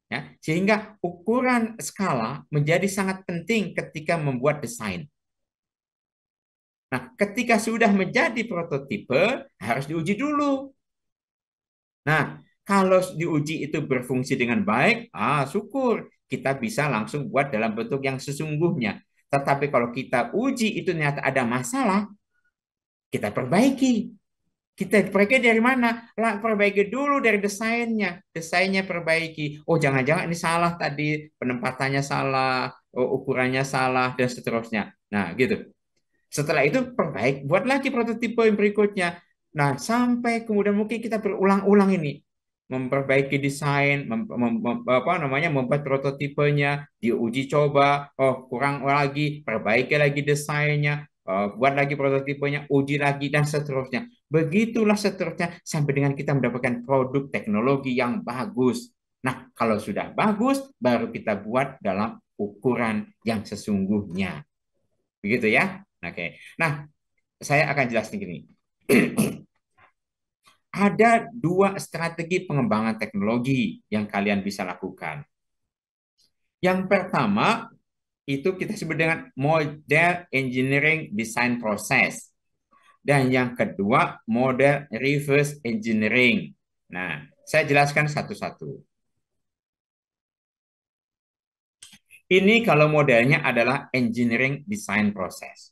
Ya, sehingga ukuran skala menjadi sangat penting ketika membuat desain. Nah, ketika sudah menjadi prototipe, harus diuji dulu. Nah, kalau diuji itu berfungsi dengan baik, ah syukur kita bisa langsung buat dalam bentuk yang sesungguhnya. Tetapi kalau kita uji itu ternyata ada masalah, kita perbaiki. Kita perbaiki dari mana? Lah, perbaiki dulu dari desainnya. Desainnya perbaiki. Oh, jangan-jangan ini salah tadi, penempatannya salah, oh, ukurannya salah, dan seterusnya. Nah, gitu. Setelah itu perbaiki, buat lagi prototipe yang berikutnya. Nah, sampai kemudian mungkin kita berulang-ulang ini memperbaiki desain, mem, mem, mem, apa namanya membuat prototipenya, diuji coba, oh kurang lagi, perbaiki lagi desainnya, uh, buat lagi prototipenya, uji lagi dan seterusnya. Begitulah seterusnya sampai dengan kita mendapatkan produk teknologi yang bagus. Nah, kalau sudah bagus baru kita buat dalam ukuran yang sesungguhnya. Begitu ya? Oke. Nah, saya akan jelaskan gini. ada dua strategi pengembangan teknologi yang kalian bisa lakukan. Yang pertama itu kita sebut dengan model engineering design process. Dan yang kedua model reverse engineering. Nah, saya jelaskan satu-satu. Ini kalau modelnya adalah engineering design process.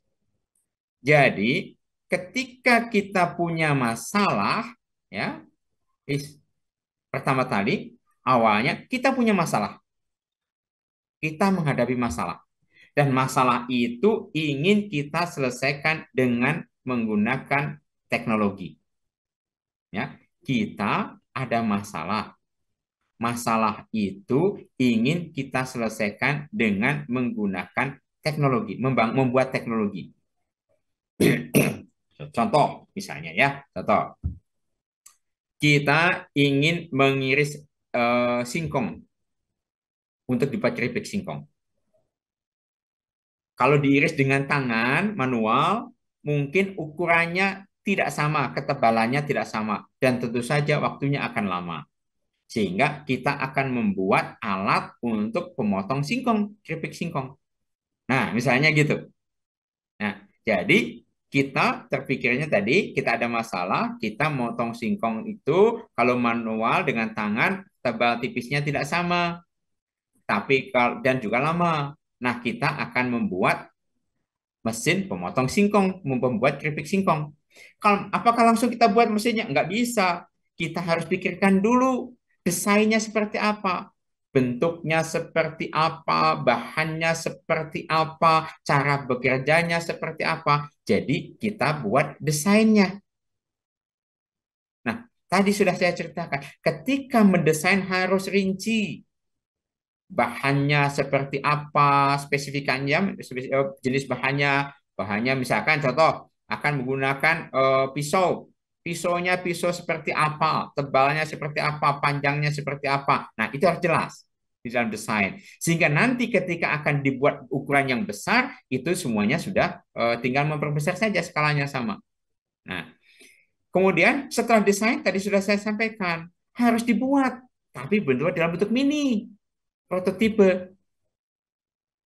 Jadi, ketika kita punya masalah, ya is pertama tadi awalnya kita punya masalah kita menghadapi masalah dan masalah itu ingin kita selesaikan dengan menggunakan teknologi ya kita ada masalah masalah itu ingin kita selesaikan dengan menggunakan teknologi membuat teknologi contoh misalnya ya contoh kita ingin mengiris uh, singkong untuk dibuat keripik singkong. Kalau diiris dengan tangan manual, mungkin ukurannya tidak sama, ketebalannya tidak sama, dan tentu saja waktunya akan lama. Sehingga kita akan membuat alat untuk pemotong singkong, keripik singkong. Nah, misalnya gitu. Nah, jadi kita terpikirnya tadi kita ada masalah, kita motong singkong itu kalau manual dengan tangan tebal tipisnya tidak sama. Tapi dan juga lama. Nah, kita akan membuat mesin pemotong singkong, membuat keripik singkong. Kalau apakah langsung kita buat mesinnya? Nggak bisa. Kita harus pikirkan dulu desainnya seperti apa bentuknya seperti apa, bahannya seperti apa, cara bekerjanya seperti apa. Jadi kita buat desainnya. Nah, tadi sudah saya ceritakan, ketika mendesain harus rinci. Bahannya seperti apa, spesifikannya, eh, jenis bahannya. Bahannya misalkan contoh akan menggunakan uh, pisau pisaunya pisau seperti apa, tebalnya seperti apa, panjangnya seperti apa. Nah, itu harus jelas di dalam desain. Sehingga nanti ketika akan dibuat ukuran yang besar, itu semuanya sudah uh, tinggal memperbesar saja skalanya sama. Nah, kemudian setelah desain tadi sudah saya sampaikan, harus dibuat tapi bentuknya dalam bentuk mini, prototipe.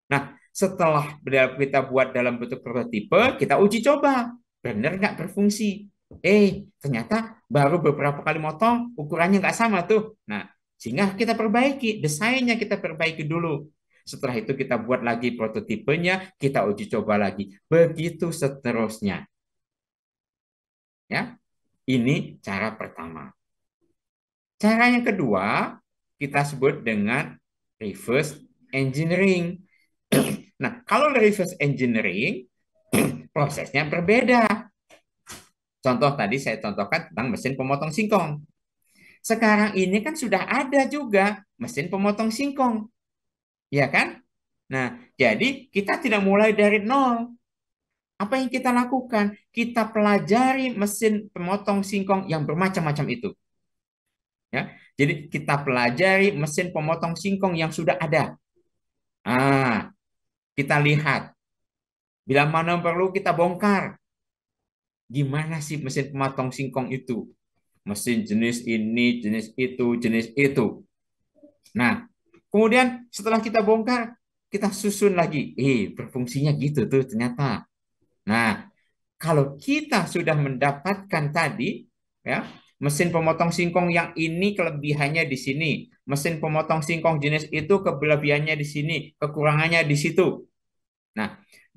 Nah, setelah kita buat dalam bentuk prototipe, kita uji coba, benar nggak berfungsi eh ternyata baru beberapa kali motong ukurannya nggak sama tuh. Nah, sehingga kita perbaiki, desainnya kita perbaiki dulu. Setelah itu kita buat lagi prototipenya, kita uji coba lagi. Begitu seterusnya. Ya. Ini cara pertama. Cara yang kedua kita sebut dengan reverse engineering. nah, kalau reverse engineering prosesnya berbeda. Contoh tadi saya contohkan tentang mesin pemotong singkong. Sekarang ini kan sudah ada juga mesin pemotong singkong. Ya kan? Nah, jadi kita tidak mulai dari nol. Apa yang kita lakukan? Kita pelajari mesin pemotong singkong yang bermacam-macam itu. Ya, jadi kita pelajari mesin pemotong singkong yang sudah ada. Ah, kita lihat. Bila mana perlu kita bongkar gimana sih mesin pematong singkong itu? Mesin jenis ini, jenis itu, jenis itu. Nah, kemudian setelah kita bongkar, kita susun lagi. Eh, berfungsinya gitu tuh ternyata. Nah, kalau kita sudah mendapatkan tadi, ya, mesin pemotong singkong yang ini kelebihannya di sini, mesin pemotong singkong jenis itu kelebihannya di sini, kekurangannya di situ. Nah,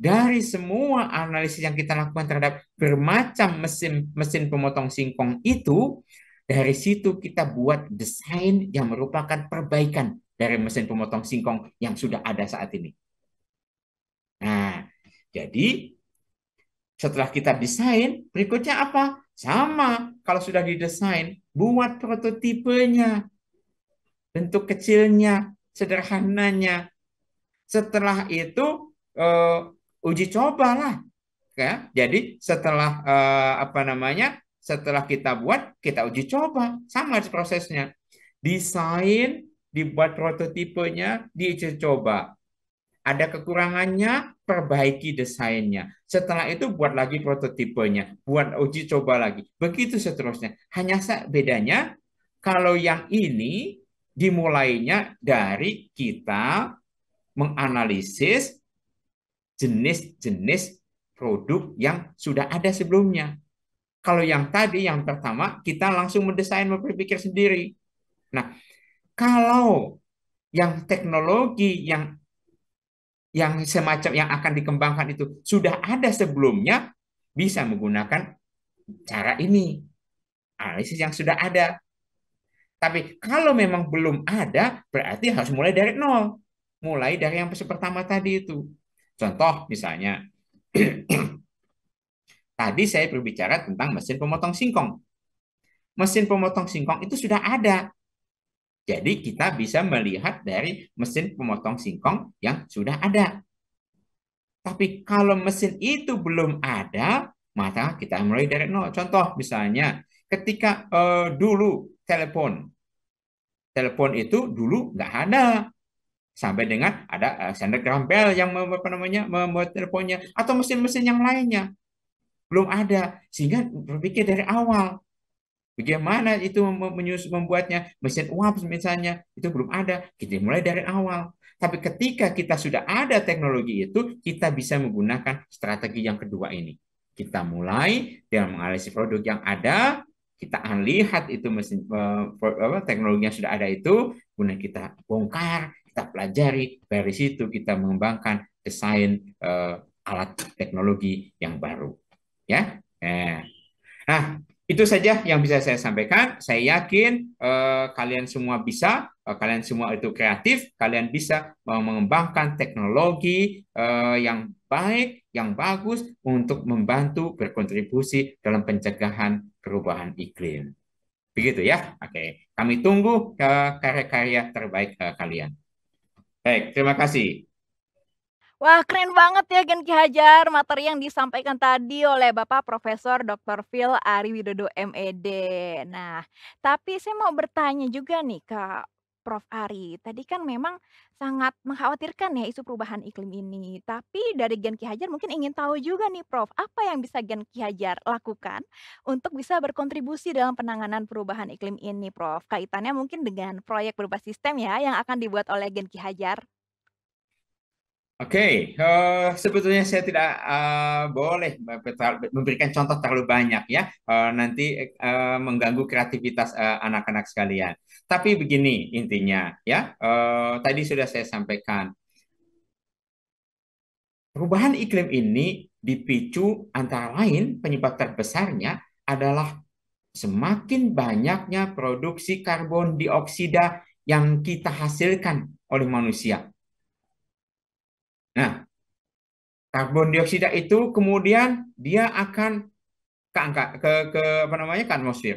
dari semua analisis yang kita lakukan terhadap bermacam mesin-mesin pemotong singkong itu, dari situ kita buat desain yang merupakan perbaikan dari mesin pemotong singkong yang sudah ada saat ini. Nah, jadi setelah kita desain, berikutnya apa? Sama, kalau sudah didesain, buat prototipenya. Bentuk kecilnya, sederhananya. Setelah itu, uh, uji coba lah ya jadi setelah uh, apa namanya setelah kita buat kita uji coba sama prosesnya desain dibuat prototipenya diuji coba ada kekurangannya, perbaiki desainnya. Setelah itu buat lagi prototipenya, buat uji coba lagi. Begitu seterusnya. Hanya bedanya kalau yang ini dimulainya dari kita menganalisis jenis-jenis produk yang sudah ada sebelumnya. Kalau yang tadi, yang pertama, kita langsung mendesain, berpikir sendiri. Nah, kalau yang teknologi yang yang semacam yang akan dikembangkan itu sudah ada sebelumnya bisa menggunakan cara ini analisis yang sudah ada tapi kalau memang belum ada berarti harus mulai dari nol mulai dari yang pertama tadi itu Contoh misalnya, tadi saya berbicara tentang mesin pemotong singkong. Mesin pemotong singkong itu sudah ada. Jadi kita bisa melihat dari mesin pemotong singkong yang sudah ada. Tapi kalau mesin itu belum ada, maka kita mulai dari nol. Contoh misalnya, ketika uh, dulu telepon, telepon itu dulu nggak ada sampai dengan ada Alexander eh, Graham yang apa namanya membuat teleponnya atau mesin-mesin yang lainnya belum ada sehingga berpikir dari awal bagaimana itu membuatnya mesin uap misalnya itu belum ada kita mulai dari awal tapi ketika kita sudah ada teknologi itu kita bisa menggunakan strategi yang kedua ini kita mulai dengan menganalisis produk yang ada kita akan lihat itu mesin eh, teknologinya sudah ada itu kemudian kita bongkar kita pelajari dari situ kita mengembangkan desain uh, alat teknologi yang baru ya eh. nah itu saja yang bisa saya sampaikan saya yakin uh, kalian semua bisa uh, kalian semua itu kreatif kalian bisa mengembangkan teknologi uh, yang baik yang bagus untuk membantu berkontribusi dalam pencegahan perubahan iklim begitu ya oke kami tunggu karya-karya terbaik kalian Baik, terima kasih. Wah, keren banget ya Gen Ki Hajar materi yang disampaikan tadi oleh Bapak Profesor Dr. Phil Ari Widodo MED. Nah, tapi saya mau bertanya juga nih ke Prof Ari. Tadi kan memang sangat mengkhawatirkan ya isu perubahan iklim ini. Tapi dari Gen Ki Hajar mungkin ingin tahu juga nih Prof, apa yang bisa Gen Ki Hajar lakukan untuk bisa berkontribusi dalam penanganan perubahan iklim ini Prof? Kaitannya mungkin dengan proyek berubah sistem ya yang akan dibuat oleh Gen Ki Hajar. Oke, okay, uh, eh, sebetulnya saya tidak uh, boleh memberikan contoh terlalu banyak ya, uh, nanti uh, mengganggu kreativitas anak-anak uh, anak -anak sekalian. Tapi begini intinya ya, uh, tadi sudah saya sampaikan. Perubahan iklim ini dipicu antara lain penyebab terbesarnya adalah semakin banyaknya produksi karbon dioksida yang kita hasilkan oleh manusia. Nah, karbon dioksida itu kemudian dia akan ke angka ke, ke apa namanya ke atmosfer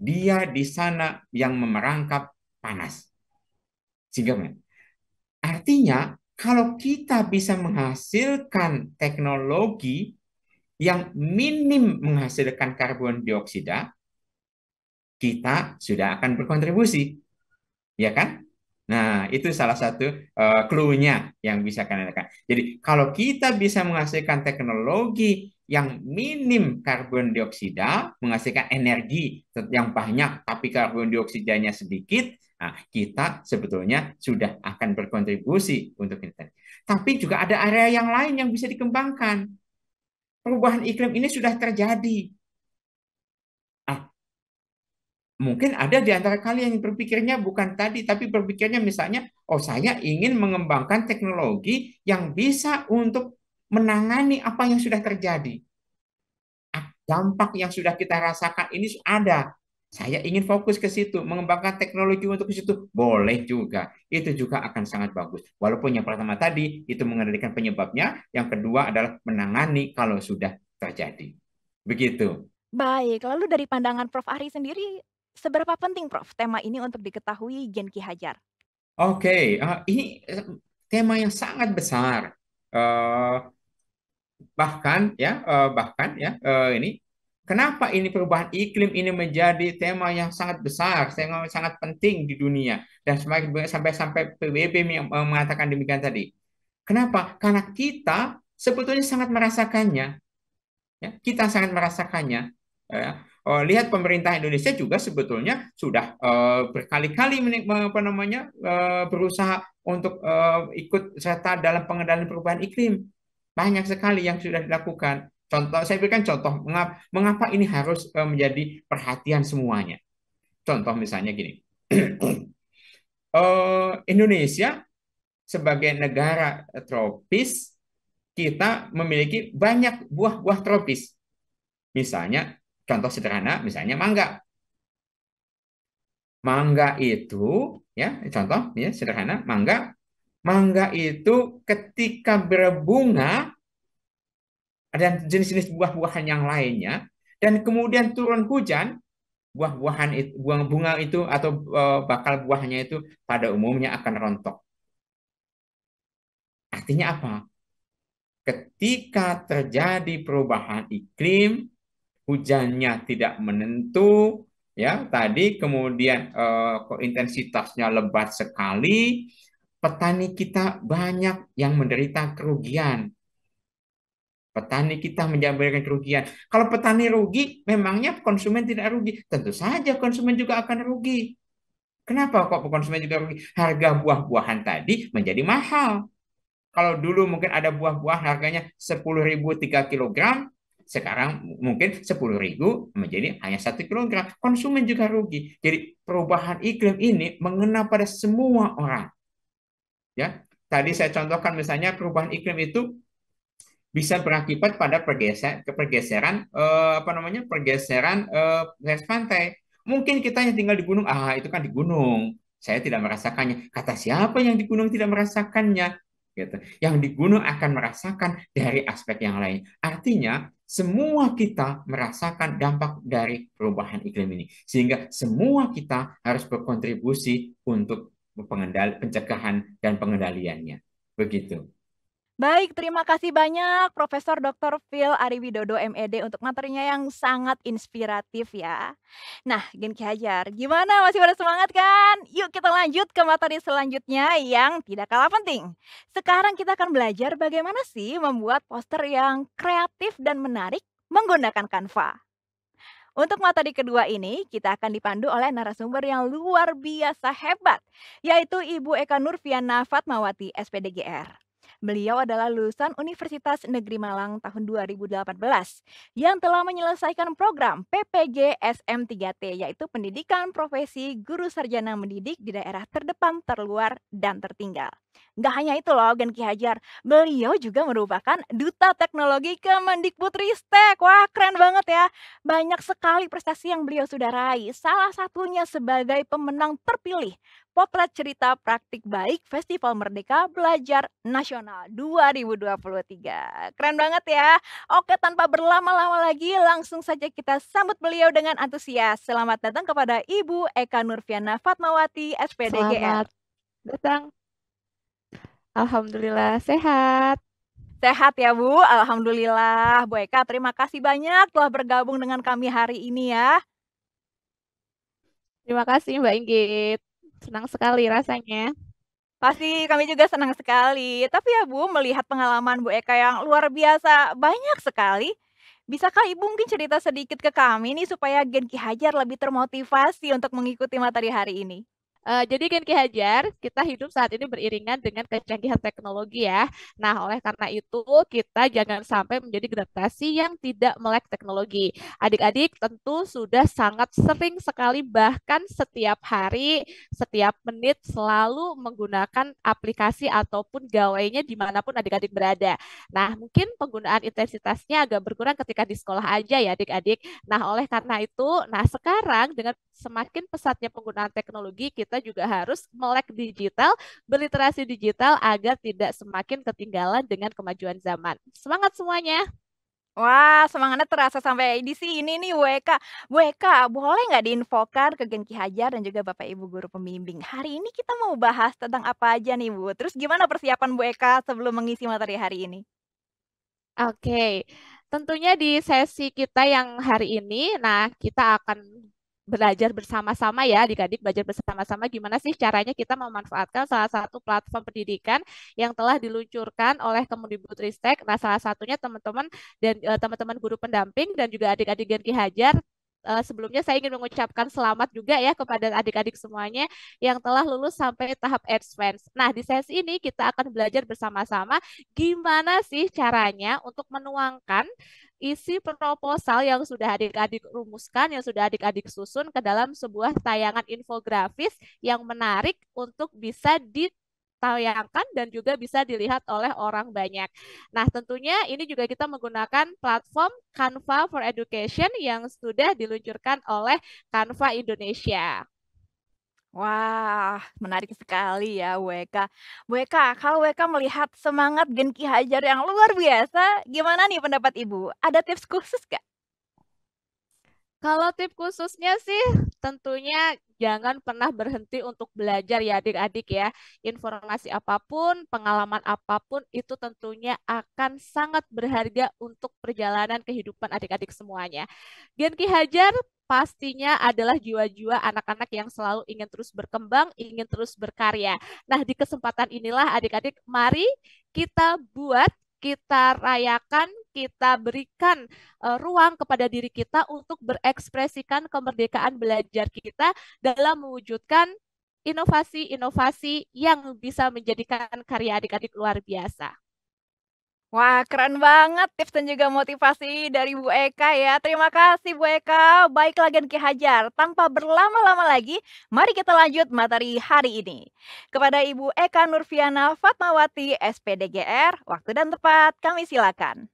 dia di sana yang memerangkap panas. Singkatnya. Artinya, kalau kita bisa menghasilkan teknologi yang minim menghasilkan karbon dioksida, kita sudah akan berkontribusi. Ya kan? Nah, itu salah satu uh, clue-nya yang bisa kalian lakukan. Jadi, kalau kita bisa menghasilkan teknologi yang minim karbon dioksida menghasilkan energi yang banyak tapi karbon dioksidanya sedikit, nah, kita sebetulnya sudah akan berkontribusi untuk ini. Tapi juga ada area yang lain yang bisa dikembangkan. Perubahan iklim ini sudah terjadi. Nah, mungkin ada di antara kalian yang berpikirnya bukan tadi, tapi berpikirnya misalnya, oh saya ingin mengembangkan teknologi yang bisa untuk menangani apa yang sudah terjadi. Ah, dampak yang sudah kita rasakan ini ada. Saya ingin fokus ke situ, mengembangkan teknologi untuk ke situ. Boleh juga. Itu juga akan sangat bagus. Walaupun yang pertama tadi itu mengendalikan penyebabnya, yang kedua adalah menangani kalau sudah terjadi. Begitu. Baik, lalu dari pandangan Prof. Ari sendiri, seberapa penting Prof tema ini untuk diketahui Gen Ki Hajar? Oke, okay, uh, eh, ini eh, tema yang sangat besar. Uh, bahkan ya eh, bahkan ya eh, ini kenapa ini perubahan iklim ini menjadi tema yang sangat besar, sangat penting di dunia dan semakin sampai sampai PBB yang eh, mengatakan demikian tadi. Kenapa? Karena kita sebetulnya sangat merasakannya. Ya, kita sangat merasakannya. Ya. Oh, lihat pemerintah Indonesia juga sebetulnya sudah berkali-kali apa namanya berusaha untuk uh, ikut serta dalam pengendalian perubahan iklim banyak sekali yang sudah dilakukan. Contoh, saya berikan contoh mengapa, mengapa ini harus eh, menjadi perhatian semuanya. Contoh misalnya gini, eh, Indonesia sebagai negara eh, tropis kita memiliki banyak buah-buah tropis. Misalnya contoh sederhana, misalnya mangga. Mangga itu ya contoh ya sederhana, mangga Mangga itu ketika berbunga ada jenis-jenis buah-buahan yang lainnya dan kemudian turun hujan, buah-buahan itu buah bunga itu atau eh, bakal buahnya itu pada umumnya akan rontok. Artinya apa? Ketika terjadi perubahan iklim, hujannya tidak menentu, ya tadi kemudian eh, intensitasnya lebat sekali, petani kita banyak yang menderita kerugian. Petani kita menjabarkan kerugian. Kalau petani rugi, memangnya konsumen tidak rugi. Tentu saja konsumen juga akan rugi. Kenapa kok konsumen juga rugi? Harga buah-buahan tadi menjadi mahal. Kalau dulu mungkin ada buah-buah harganya 10 ribu 3 kilogram, sekarang mungkin 10 ribu menjadi hanya 1 kilogram. Konsumen juga rugi. Jadi perubahan iklim ini mengena pada semua orang. Ya, tadi saya contohkan misalnya perubahan iklim itu bisa berakibat pada pergeser pergeseran eh, apa namanya pergeseran eh, pantai. Mungkin kita yang tinggal di gunung, ah itu kan di gunung, saya tidak merasakannya. Kata siapa yang di gunung tidak merasakannya? Gitu. Yang di gunung akan merasakan dari aspek yang lain. Artinya semua kita merasakan dampak dari perubahan iklim ini, sehingga semua kita harus berkontribusi untuk pengendali, pencegahan dan pengendaliannya. Begitu. Baik, terima kasih banyak Profesor Dr. Phil Ariwidodo MED untuk materinya yang sangat inspiratif ya. Nah, Gen Ki Hajar, gimana masih pada semangat kan? Yuk kita lanjut ke materi selanjutnya yang tidak kalah penting. Sekarang kita akan belajar bagaimana sih membuat poster yang kreatif dan menarik menggunakan Canva. Untuk materi kedua ini, kita akan dipandu oleh narasumber yang luar biasa hebat, yaitu Ibu Eka Nurfiana Fatmawati, SPDGR. Beliau adalah lulusan Universitas Negeri Malang tahun 2018 yang telah menyelesaikan program PPG SM3T yaitu Pendidikan Profesi Guru Sarjana Mendidik di daerah terdepan, terluar, dan tertinggal. Nggak hanya itu loh Genki Hajar, beliau juga merupakan Duta Teknologi Kemendikbudristek. Wah keren banget ya, banyak sekali prestasi yang beliau sudah raih. Salah satunya sebagai pemenang terpilih Potret Cerita Praktik Baik Festival Merdeka Belajar Nasional 2023. Keren banget ya. Oke, tanpa berlama-lama lagi, langsung saja kita sambut beliau dengan antusias. Selamat datang kepada Ibu Eka Nurfiana Fatmawati, SPDGR. Selamat datang. Alhamdulillah sehat. Sehat ya Bu, Alhamdulillah. Bu Eka, terima kasih banyak telah bergabung dengan kami hari ini ya. Terima kasih Mbak Inggit. Senang sekali rasanya. Pasti kami juga senang sekali. Tapi ya Bu, melihat pengalaman Bu Eka yang luar biasa banyak sekali. Bisakah Ibu mungkin cerita sedikit ke kami nih supaya Genki Hajar lebih termotivasi untuk mengikuti materi hari ini? Uh, jadi Gen Ki Hajar, kita hidup saat ini beriringan dengan kecanggihan teknologi ya. Nah, oleh karena itu kita jangan sampai menjadi generasi yang tidak melek teknologi. Adik-adik tentu sudah sangat sering sekali bahkan setiap hari, setiap menit selalu menggunakan aplikasi ataupun gawainya dimanapun adik-adik berada. Nah, mungkin penggunaan intensitasnya agak berkurang ketika di sekolah aja ya adik-adik. Nah, oleh karena itu, nah sekarang dengan semakin pesatnya penggunaan teknologi, kita kita juga harus melek digital, berliterasi digital agar tidak semakin ketinggalan dengan kemajuan zaman. Semangat semuanya! Wah, semangatnya terasa sampai di sini nih WK. WK, boleh nggak diinfokan ke Genki Hajar dan juga Bapak Ibu Guru Pembimbing? Hari ini kita mau bahas tentang apa aja nih Bu? Terus gimana persiapan Bu Eka sebelum mengisi materi hari ini? Oke, tentunya di sesi kita yang hari ini, nah kita akan belajar bersama-sama ya adik-adik belajar bersama-sama gimana sih caranya kita memanfaatkan salah satu platform pendidikan yang telah diluncurkan oleh Kemendikbudristek. Nah, salah satunya teman-teman dan eh, teman-teman guru pendamping dan juga adik-adik Genki Hajar eh, sebelumnya saya ingin mengucapkan selamat juga ya kepada adik-adik semuanya yang telah lulus sampai tahap advance. Nah, di sesi ini kita akan belajar bersama-sama gimana sih caranya untuk menuangkan isi proposal yang sudah adik-adik rumuskan, yang sudah adik-adik susun ke dalam sebuah tayangan infografis yang menarik untuk bisa di tayangkan dan juga bisa dilihat oleh orang banyak. Nah, tentunya ini juga kita menggunakan platform Canva for Education yang sudah diluncurkan oleh Canva Indonesia. Wah, menarik sekali ya WK. WK, kalau WK melihat semangat Genki Hajar yang luar biasa, gimana nih pendapat Ibu? Ada tips khusus gak? Kalau tip khususnya sih tentunya jangan pernah berhenti untuk belajar ya adik-adik ya. Informasi apapun, pengalaman apapun itu tentunya akan sangat berharga untuk perjalanan kehidupan adik-adik semuanya. Genki Hajar pastinya adalah jiwa-jiwa anak-anak yang selalu ingin terus berkembang, ingin terus berkarya. Nah, di kesempatan inilah adik-adik mari kita buat kita rayakan kita berikan uh, ruang kepada diri kita untuk berekspresikan kemerdekaan belajar kita dalam mewujudkan inovasi-inovasi yang bisa menjadikan karya adik-adik luar biasa. Wah, keren banget tips dan juga motivasi dari Bu Eka ya. Terima kasih Bu Eka. Baik lagi Ki Hajar, tanpa berlama-lama lagi, mari kita lanjut materi hari ini. Kepada Ibu Eka Nurfiana Fatmawati, SPDGR, waktu dan tempat kami silakan.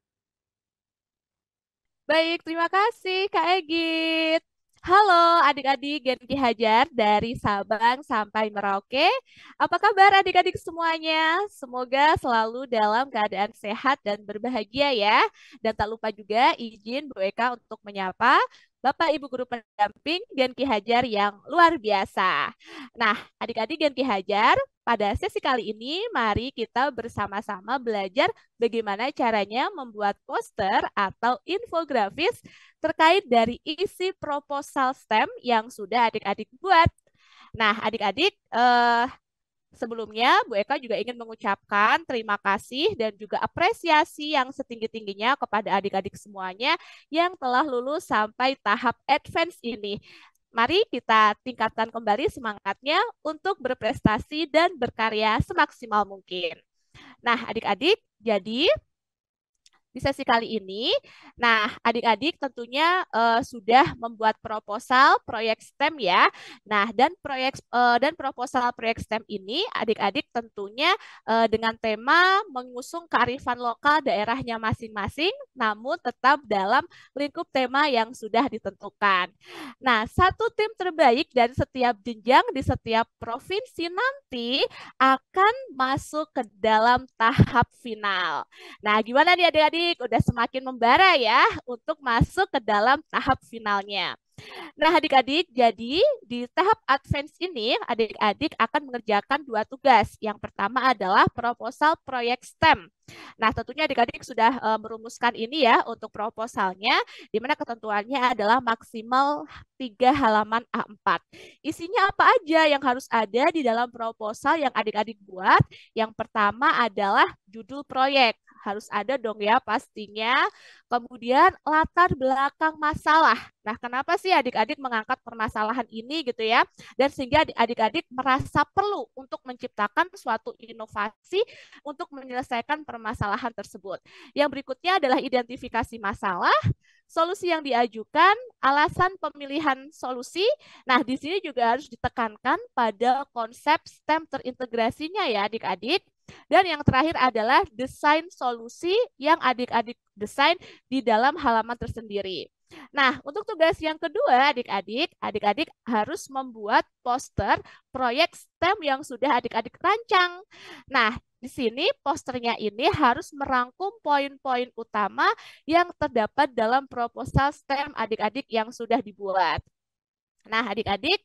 Baik, terima kasih Kak Egit. Halo adik-adik Genki Hajar dari Sabang sampai Merauke. Apa kabar adik-adik semuanya? Semoga selalu dalam keadaan sehat dan berbahagia ya. Dan tak lupa juga izin Bu Eka untuk menyapa Bapak Ibu Guru Pendamping dan Ki Hajar yang luar biasa. Nah, adik-adik Dian Ki Hajar, pada sesi kali ini mari kita bersama-sama belajar bagaimana caranya membuat poster atau infografis terkait dari isi proposal STEM yang sudah adik-adik buat. Nah, adik-adik, eh, Sebelumnya, Bu Eka juga ingin mengucapkan terima kasih dan juga apresiasi yang setinggi-tingginya kepada adik-adik semuanya yang telah lulus sampai tahap advance ini. Mari kita tingkatkan kembali semangatnya untuk berprestasi dan berkarya semaksimal mungkin. Nah, adik-adik, jadi di sesi kali ini. Nah, adik-adik tentunya uh, sudah membuat proposal proyek STEM ya. Nah, dan proyek uh, dan proposal proyek STEM ini adik-adik tentunya uh, dengan tema mengusung kearifan lokal daerahnya masing-masing namun tetap dalam lingkup tema yang sudah ditentukan. Nah, satu tim terbaik dari setiap jenjang di setiap provinsi nanti akan masuk ke dalam tahap final. Nah, gimana nih adik-adik baik, udah semakin membara ya untuk masuk ke dalam tahap finalnya. Nah, adik-adik, jadi di tahap advance ini, adik-adik akan mengerjakan dua tugas. Yang pertama adalah proposal proyek STEM. Nah, tentunya adik-adik sudah e, merumuskan ini ya untuk proposalnya, di mana ketentuannya adalah maksimal tiga halaman A4. Isinya apa aja yang harus ada di dalam proposal yang adik-adik buat? Yang pertama adalah judul proyek harus ada dong ya pastinya. Kemudian latar belakang masalah. Nah, kenapa sih adik-adik mengangkat permasalahan ini gitu ya? Dan sehingga adik-adik merasa perlu untuk menciptakan suatu inovasi untuk menyelesaikan permasalahan tersebut. Yang berikutnya adalah identifikasi masalah, solusi yang diajukan, alasan pemilihan solusi. Nah, di sini juga harus ditekankan pada konsep STEM terintegrasinya ya adik-adik. Dan yang terakhir adalah desain solusi yang adik-adik desain di dalam halaman tersendiri. Nah, untuk tugas yang kedua, adik-adik, adik-adik harus membuat poster proyek STEM yang sudah adik-adik rancang. Nah, di sini posternya ini harus merangkum poin-poin utama yang terdapat dalam proposal STEM adik-adik yang sudah dibuat. Nah, adik-adik,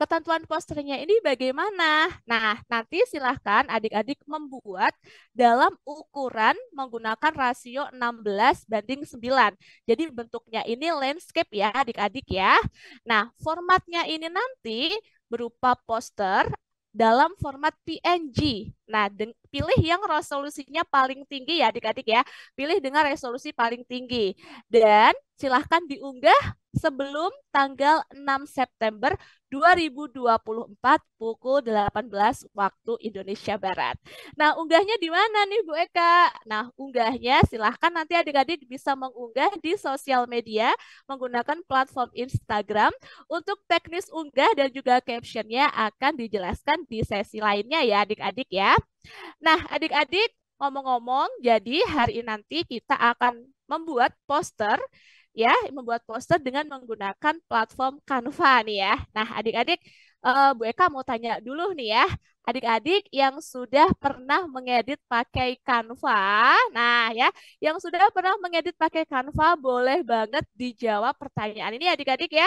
ketentuan posternya ini bagaimana? Nah, nanti silahkan adik-adik membuat dalam ukuran menggunakan rasio 16 banding 9. Jadi bentuknya ini landscape ya adik-adik ya. Nah, formatnya ini nanti berupa poster dalam format PNG. Nah, pilih yang resolusinya paling tinggi ya adik-adik ya. Pilih dengan resolusi paling tinggi. Dan silahkan diunggah sebelum tanggal 6 September 2024 pukul 18 waktu Indonesia Barat. Nah, unggahnya di mana nih Bu Eka? Nah, unggahnya silahkan nanti adik-adik bisa mengunggah di sosial media menggunakan platform Instagram. Untuk teknis unggah dan juga captionnya akan dijelaskan di sesi lainnya ya adik-adik ya. Nah, adik-adik ngomong-ngomong, jadi hari nanti kita akan membuat poster ya membuat poster dengan menggunakan platform Canva nih ya. Nah, adik-adik uh, Bu Eka mau tanya dulu nih ya. Adik-adik yang sudah pernah mengedit pakai Canva, nah ya, yang sudah pernah mengedit pakai Canva boleh banget dijawab pertanyaan ini adik-adik ya.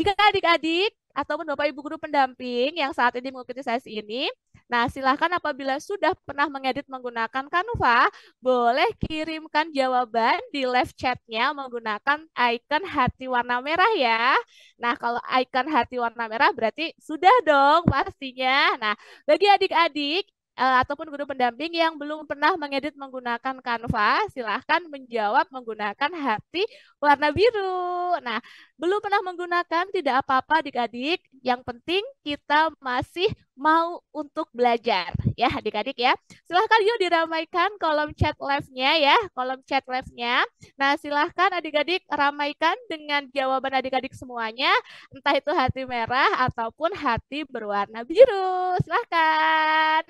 Jika adik-adik ataupun Bapak Ibu guru pendamping yang saat ini mengikuti sesi ini Nah, silahkan apabila sudah pernah mengedit menggunakan Canva, boleh kirimkan jawaban di live chatnya menggunakan icon hati warna merah ya. Nah, kalau icon hati warna merah berarti sudah dong pastinya. Nah, bagi adik-adik uh, ataupun guru pendamping yang belum pernah mengedit menggunakan Canva, silahkan menjawab menggunakan hati warna biru. Nah, belum pernah menggunakan tidak apa-apa adik-adik. Yang penting kita masih mau untuk belajar ya adik-adik ya. Silahkan yuk diramaikan kolom chat live-nya ya, kolom chat live-nya. Nah silahkan adik-adik ramaikan dengan jawaban adik-adik semuanya, entah itu hati merah ataupun hati berwarna biru. Silahkan.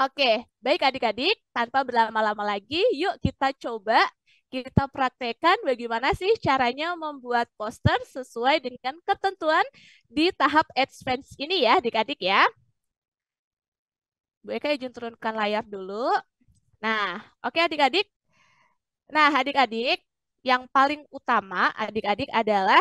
Oke, baik adik-adik, tanpa berlama-lama lagi, yuk kita coba kita praktekkan bagaimana sih caranya membuat poster sesuai dengan ketentuan di tahap advance ini ya, adik-adik ya. Bu Eka izin turunkan layar dulu. Nah, oke okay, adik-adik. Nah, adik-adik, yang paling utama adik-adik adalah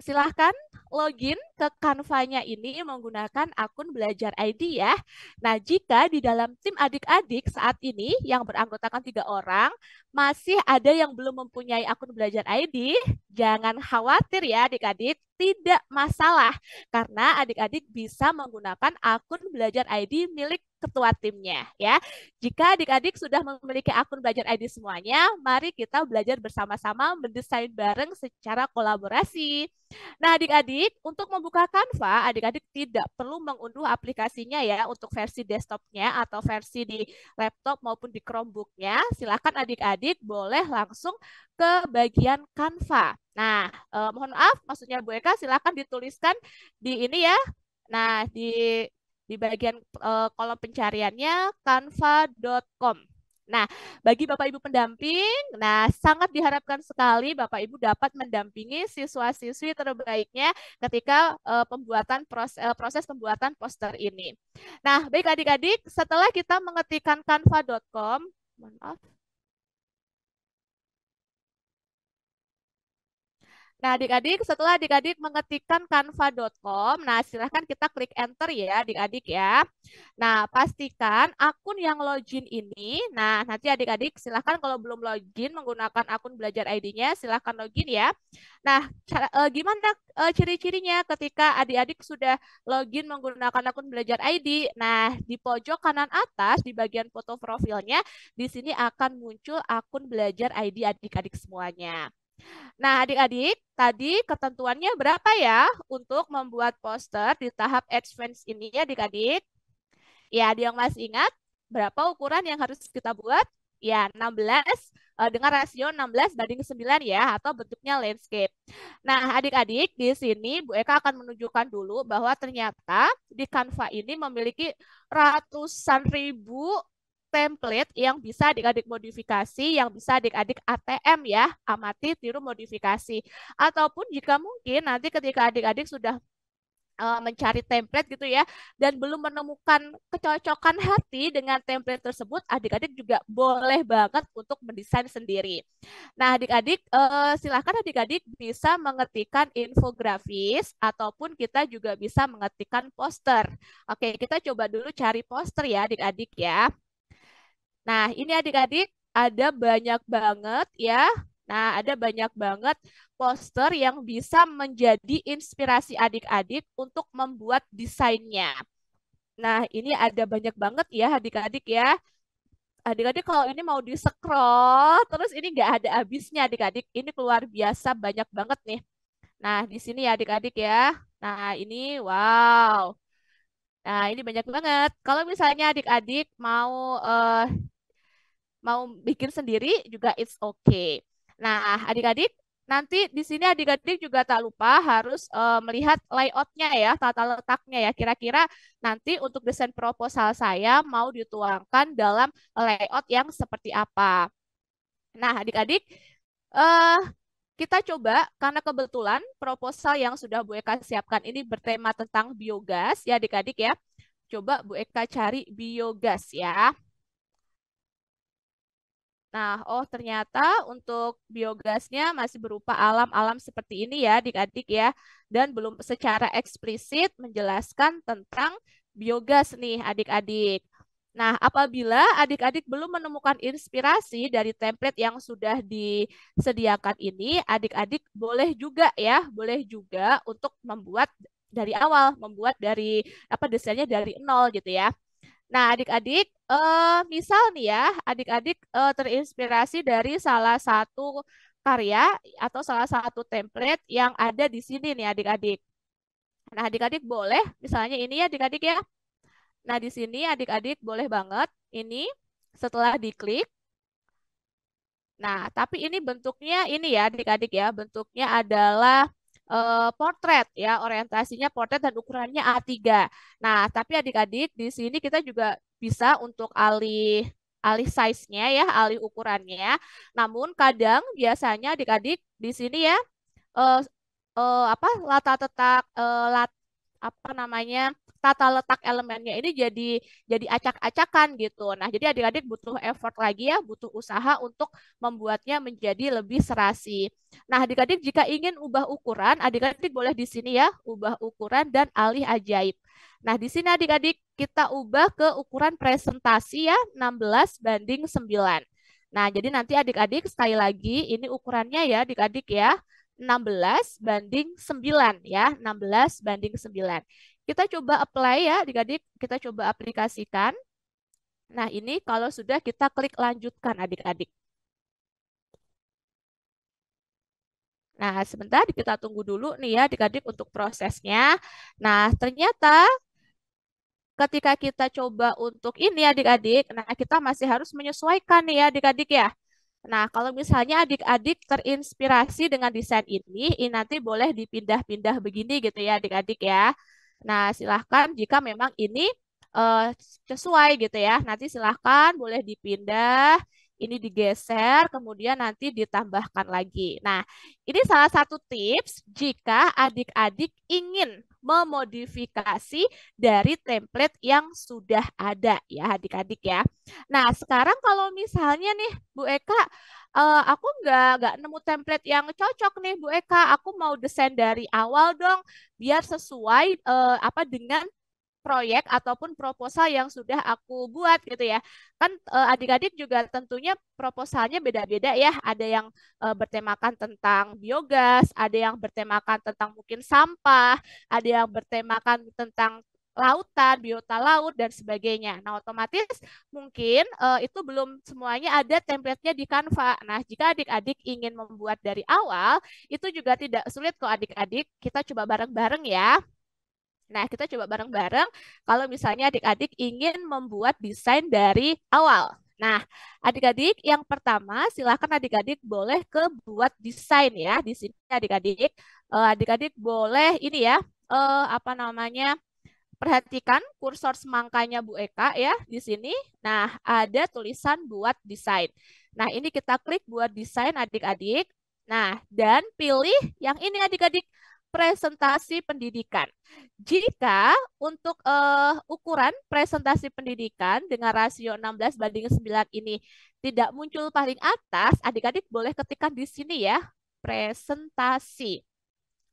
silahkan login ke kanvanya ini menggunakan akun Belajar ID ya. Nah, jika di dalam tim adik-adik saat ini yang beranggotakan tiga orang, masih ada yang belum mempunyai akun Belajar ID, jangan khawatir ya adik-adik tidak masalah karena adik-adik bisa menggunakan akun belajar ID milik ketua timnya ya. Jika adik-adik sudah memiliki akun belajar ID semuanya, mari kita belajar bersama-sama mendesain bareng secara kolaborasi. Nah, adik-adik, untuk membuka Canva, adik-adik tidak perlu mengunduh aplikasinya ya untuk versi desktopnya atau versi di laptop maupun di Chromebooknya. Silakan adik-adik boleh langsung ke bagian Canva. Nah, eh, mohon maaf, maksudnya Bu Eka silakan dituliskan di ini ya. Nah, di di bagian eh, kolom pencariannya canva.com. Nah, bagi Bapak Ibu pendamping, nah sangat diharapkan sekali Bapak Ibu dapat mendampingi siswa-siswi terbaiknya ketika uh, pembuatan proses, uh, proses pembuatan poster ini. Nah, baik adik-adik, setelah kita mengetikkan canva.com, maaf. Nah, adik-adik, setelah adik-adik mengetikkan kanva.com, nah silahkan kita klik enter ya, adik-adik ya. Nah, pastikan akun yang login ini, nah nanti adik-adik silahkan kalau belum login menggunakan akun belajar ID-nya, silahkan login ya. Nah, cara, e, gimana e, ciri-cirinya ketika adik-adik sudah login menggunakan akun belajar ID? Nah, di pojok kanan atas, di bagian foto profilnya, di sini akan muncul akun belajar ID adik-adik semuanya. Nah, adik-adik, tadi ketentuannya berapa ya untuk membuat poster di tahap advance ini ya adik-adik? Ya, ada yang masih ingat berapa ukuran yang harus kita buat? Ya, 16 eh, dengan rasio 16 banding 9 ya, atau bentuknya landscape. Nah, adik-adik, di sini Bu Eka akan menunjukkan dulu bahwa ternyata di Canva ini memiliki ratusan ribu template yang bisa adik-adik modifikasi, yang bisa adik-adik ATM ya, amati, tiru, modifikasi. Ataupun jika mungkin nanti ketika adik-adik sudah eh, mencari template gitu ya dan belum menemukan kecocokan hati dengan template tersebut adik-adik juga boleh banget untuk mendesain sendiri. Nah adik-adik eh, silakan silahkan adik-adik bisa mengetikkan infografis ataupun kita juga bisa mengetikkan poster. Oke kita coba dulu cari poster ya adik-adik ya. Nah, ini adik-adik ada banyak banget ya. Nah, ada banyak banget poster yang bisa menjadi inspirasi adik-adik untuk membuat desainnya. Nah, ini ada banyak banget ya adik-adik ya. Adik-adik kalau ini mau di-scroll, terus ini nggak ada habisnya adik-adik. Ini luar biasa banyak banget nih. Nah, di sini ya adik-adik ya. Nah, ini wow. Nah, ini banyak banget. Kalau misalnya adik-adik mau uh, mau bikin sendiri juga it's okay. Nah, adik-adik nanti di sini adik-adik juga tak lupa harus uh, melihat layoutnya ya, tata letaknya ya. Kira-kira nanti untuk desain proposal saya mau dituangkan dalam layout yang seperti apa. Nah, adik-adik, uh, kita coba karena kebetulan proposal yang sudah Bu Eka siapkan ini bertema tentang biogas ya adik-adik ya. Coba Bu Eka cari biogas ya. Nah, oh ternyata untuk biogasnya masih berupa alam-alam seperti ini ya adik-adik ya. Dan belum secara eksplisit menjelaskan tentang biogas nih adik-adik. Nah, apabila adik-adik belum menemukan inspirasi dari template yang sudah disediakan ini, adik-adik boleh juga ya, boleh juga untuk membuat dari awal, membuat dari apa desainnya dari nol gitu ya. Nah, adik-adik, eh, misal nih ya, adik-adik eh, terinspirasi dari salah satu karya atau salah satu template yang ada di sini nih adik-adik. Nah, adik-adik boleh, misalnya ini ya adik-adik ya, Nah, di sini adik-adik boleh banget ini setelah diklik. Nah, tapi ini bentuknya ini ya adik-adik ya, bentuknya adalah e, portret ya, orientasinya portret dan ukurannya A3. Nah, tapi adik-adik di sini kita juga bisa untuk alih alih size-nya ya, alih ukurannya. Namun kadang biasanya adik-adik di sini ya e, e, apa lata tetak e, lat, apa namanya? tata letak elemennya ini jadi jadi acak-acakan gitu. Nah, jadi adik-adik butuh effort lagi ya, butuh usaha untuk membuatnya menjadi lebih serasi. Nah, adik-adik jika ingin ubah ukuran, adik-adik boleh di sini ya, ubah ukuran dan alih ajaib. Nah, di sini adik-adik kita ubah ke ukuran presentasi ya, 16 banding 9. Nah, jadi nanti adik-adik sekali lagi ini ukurannya ya adik-adik ya. 16 banding 9 ya, 16 banding 9. Kita coba apply ya, adik-adik. Kita coba aplikasikan. Nah, ini kalau sudah kita klik lanjutkan, adik-adik. Nah, sebentar kita tunggu dulu nih ya adik-adik untuk prosesnya. Nah, ternyata ketika kita coba untuk ini adik-adik, nah kita masih harus menyesuaikan nih ya adik-adik ya. Nah, kalau misalnya adik-adik terinspirasi dengan desain ini, ini nanti boleh dipindah-pindah begini gitu ya adik-adik ya. Nah, silahkan jika memang ini uh, sesuai gitu ya. Nanti silahkan boleh dipindah, ini digeser, kemudian nanti ditambahkan lagi. Nah, ini salah satu tips jika adik-adik ingin memodifikasi dari template yang sudah ada ya adik-adik ya. Nah sekarang kalau misalnya nih Bu Eka, uh, aku nggak nggak nemu template yang cocok nih Bu Eka. Aku mau desain dari awal dong, biar sesuai uh, apa dengan proyek ataupun proposal yang sudah aku buat gitu ya. Kan eh, adik-adik juga tentunya proposalnya beda-beda ya. Ada yang bertemakan tentang biogas, ada yang bertemakan tentang mungkin sampah, ada yang bertemakan tentang lautan, biota laut dan sebagainya. Nah, otomatis mungkin uh, itu belum semuanya ada template-nya di Canva. Nah, jika adik-adik ingin membuat dari awal, itu juga tidak sulit kok adik-adik. Kita coba bareng-bareng ya. Nah, kita coba bareng-bareng kalau misalnya adik-adik ingin membuat desain dari awal. Nah, adik-adik yang pertama silakan adik-adik boleh ke buat desain ya. Di sini adik-adik eh, adik-adik boleh ini ya, eh, apa namanya? Perhatikan kursor semangkanya Bu Eka ya di sini. Nah, ada tulisan buat desain. Nah, ini kita klik buat desain adik-adik. Nah, dan pilih yang ini adik-adik presentasi pendidikan. Jika untuk uh, ukuran presentasi pendidikan dengan rasio 16 banding 9 ini tidak muncul paling atas, adik-adik boleh ketikkan di sini ya, presentasi.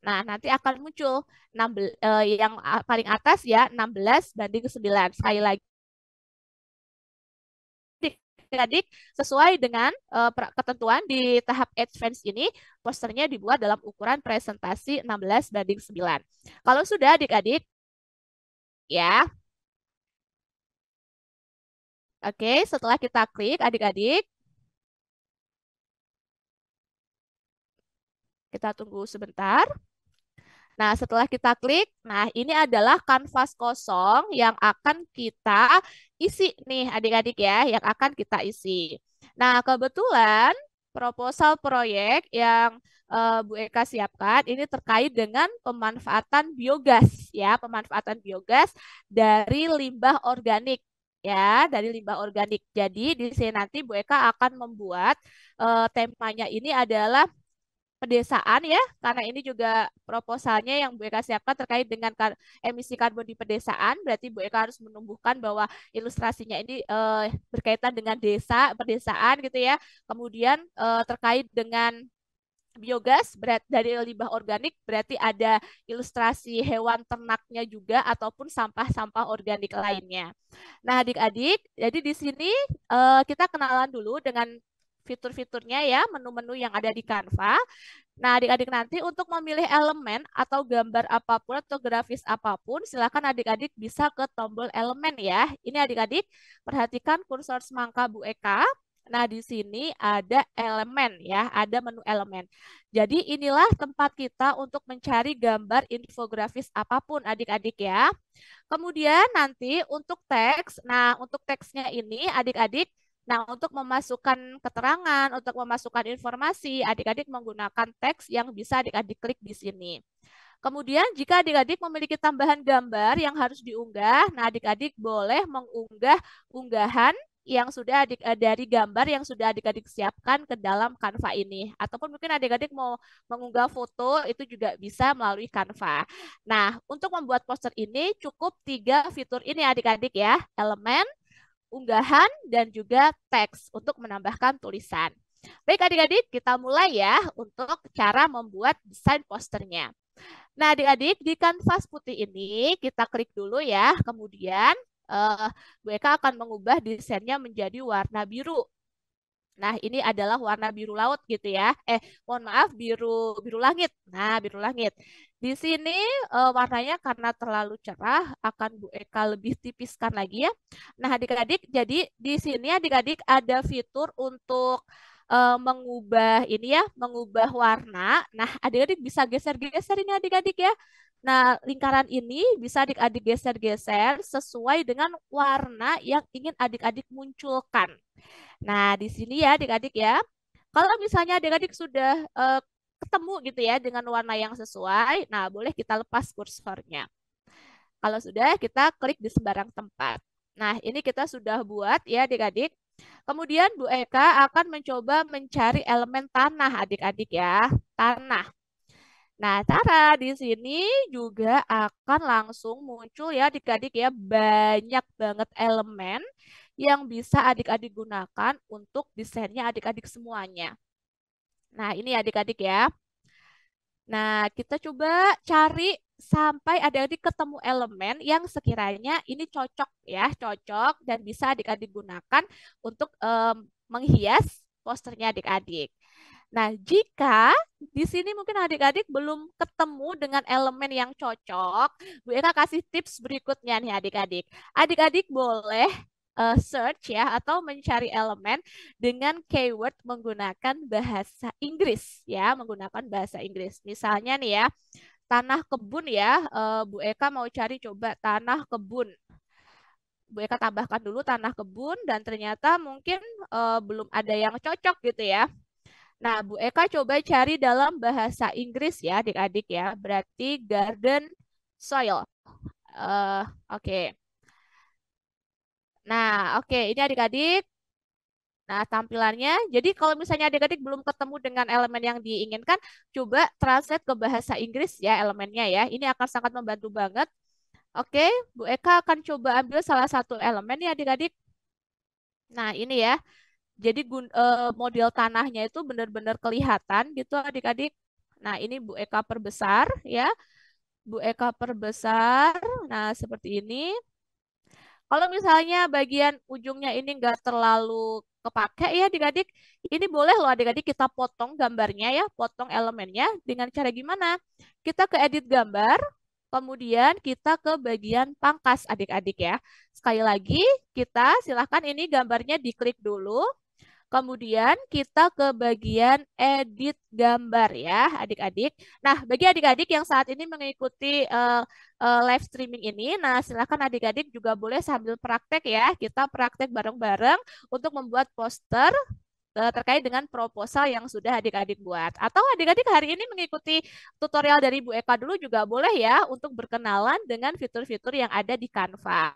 Nah, nanti akan muncul 6, uh, eh, yang paling atas ya 16 banding 9. Sekali lagi, adik-adik sesuai dengan uh, ketentuan di tahap advance ini, posternya dibuat dalam ukuran presentasi 16 banding 9. Kalau sudah adik-adik, ya. Oke, setelah kita klik adik-adik, kita tunggu sebentar. Nah, setelah kita klik, nah ini adalah kanvas kosong yang akan kita isi nih adik-adik ya, yang akan kita isi. Nah, kebetulan proposal proyek yang uh, Bu Eka siapkan ini terkait dengan pemanfaatan biogas ya, pemanfaatan biogas dari limbah organik ya, dari limbah organik. Jadi di sini nanti Bu Eka akan membuat uh, temanya ini adalah pedesaan ya, karena ini juga proposalnya yang Bu Eka siapkan terkait dengan kar emisi karbon di pedesaan, berarti Bu Eka harus menumbuhkan bahwa ilustrasinya ini eh, berkaitan dengan desa, pedesaan gitu ya, kemudian eh, terkait dengan biogas berat dari limbah organik berarti ada ilustrasi hewan ternaknya juga ataupun sampah-sampah organik lainnya. Nah, adik-adik, jadi di sini uh, kita kenalan dulu dengan fitur-fiturnya ya, menu-menu yang ada di Canva. Nah, adik-adik nanti untuk memilih elemen atau gambar apapun atau grafis apapun, silakan adik-adik bisa ke tombol elemen ya. Ini adik-adik perhatikan kursor semangka Bu Eka. Nah, di sini ada elemen ya, ada menu elemen. Jadi inilah tempat kita untuk mencari gambar infografis apapun adik-adik ya. Kemudian nanti untuk teks, nah untuk teksnya ini adik-adik Nah, untuk memasukkan keterangan, untuk memasukkan informasi, adik-adik menggunakan teks yang bisa adik-adik klik di sini. Kemudian jika adik-adik memiliki tambahan gambar yang harus diunggah, nah adik-adik boleh mengunggah unggahan yang sudah adik eh, dari gambar yang sudah adik-adik siapkan ke dalam Canva ini ataupun mungkin adik-adik mau mengunggah foto itu juga bisa melalui Canva. Nah, untuk membuat poster ini cukup tiga fitur ini adik-adik ya, elemen, unggahan, dan juga teks untuk menambahkan tulisan. Baik adik-adik, kita mulai ya untuk cara membuat desain posternya. Nah adik-adik, di kanvas putih ini kita klik dulu ya, kemudian uh, akan mengubah desainnya menjadi warna biru. Nah, ini adalah warna biru laut gitu ya. Eh, mohon maaf biru biru langit. Nah, biru langit. Di sini uh, warnanya karena terlalu cerah akan Bu Eka lebih tipiskan lagi ya. Nah adik-adik jadi di sini adik-adik ada fitur untuk uh, mengubah ini ya, mengubah warna. Nah adik-adik bisa geser-geser ini adik-adik ya. Nah lingkaran ini bisa adik-adik geser-geser sesuai dengan warna yang ingin adik-adik munculkan. Nah di sini ya adik-adik ya. Kalau misalnya adik-adik sudah uh, ketemu gitu ya dengan warna yang sesuai, nah boleh kita lepas kursornya. Kalau sudah, kita klik di sembarang tempat. Nah, ini kita sudah buat ya adik-adik. Kemudian Bu Eka akan mencoba mencari elemen tanah adik-adik ya, tanah. Nah, cara di sini juga akan langsung muncul ya adik-adik ya banyak banget elemen yang bisa adik-adik gunakan untuk desainnya adik-adik semuanya. Nah, ini adik-adik ya. Nah, kita coba cari sampai ada adik ketemu elemen yang sekiranya ini cocok ya, cocok dan bisa adik-adik gunakan untuk um, menghias posternya adik-adik. Nah, jika di sini mungkin adik-adik belum ketemu dengan elemen yang cocok, Bu Ira kasih tips berikutnya nih adik-adik. Adik-adik boleh uh, search ya atau mencari elemen dengan keyword menggunakan bahasa Inggris ya, menggunakan bahasa Inggris. Misalnya nih ya, tanah kebun ya, uh, Bu Eka mau cari coba tanah kebun. Bu Eka tambahkan dulu tanah kebun dan ternyata mungkin uh, belum ada yang cocok gitu ya. Nah, Bu Eka coba cari dalam bahasa Inggris ya, adik-adik ya. Berarti garden soil. Uh, Oke. Okay. Nah, oke, okay. ini adik-adik. Nah, tampilannya. Jadi kalau misalnya adik-adik belum ketemu dengan elemen yang diinginkan, coba translate ke bahasa Inggris ya elemennya ya. Ini akan sangat membantu banget. Oke, Bu Eka akan coba ambil salah satu elemen ya adik-adik. Nah, ini ya. Jadi eh, model tanahnya itu benar-benar kelihatan gitu adik-adik. Nah, ini Bu Eka perbesar ya. Bu Eka perbesar. Nah, seperti ini. Kalau misalnya bagian ujungnya ini enggak terlalu kepake ya adik-adik, ini boleh loh adik-adik kita potong gambarnya ya, potong elemennya dengan cara gimana? Kita ke edit gambar, Kemudian kita ke bagian pangkas adik-adik ya. Sekali lagi kita silahkan ini gambarnya diklik dulu. Kemudian kita ke bagian edit gambar ya adik-adik. Nah bagi adik-adik yang saat ini mengikuti uh, uh, live streaming ini, nah silahkan adik-adik juga boleh sambil praktek ya. Kita praktek bareng-bareng untuk membuat poster eh, terkait dengan proposal yang sudah adik-adik buat. Atau adik-adik hari ini mengikuti tutorial dari Bu Eka dulu juga boleh ya untuk berkenalan dengan fitur-fitur yang ada di Canva.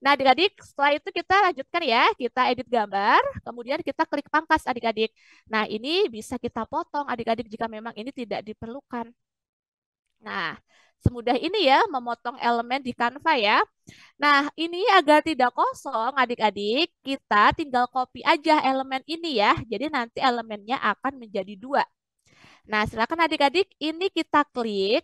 Nah, adik-adik, setelah itu kita lanjutkan ya. Kita edit gambar, kemudian kita klik pangkas adik-adik. Nah, ini bisa kita potong adik-adik jika memang ini tidak diperlukan. Nah, semudah ini ya memotong elemen di Canva ya. Nah, ini agar tidak kosong adik-adik, kita tinggal copy aja elemen ini ya. Jadi nanti elemennya akan menjadi dua. Nah, silakan adik-adik, ini kita klik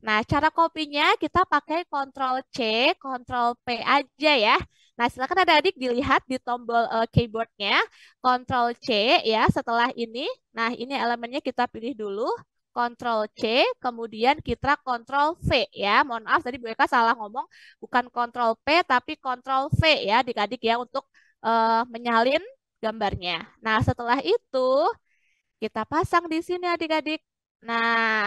Nah, cara kopinya kita pakai Ctrl C, Ctrl P aja ya. Nah, silakan adik-adik dilihat di tombol uh, keyboardnya, Ctrl C ya setelah ini. Nah, ini elemennya kita pilih dulu, Ctrl C, kemudian kita Ctrl V ya. Mohon maaf tadi mereka salah ngomong, bukan Ctrl P tapi Ctrl V ya adik-adik ya untuk uh, menyalin gambarnya. Nah, setelah itu kita pasang di sini adik-adik. Nah,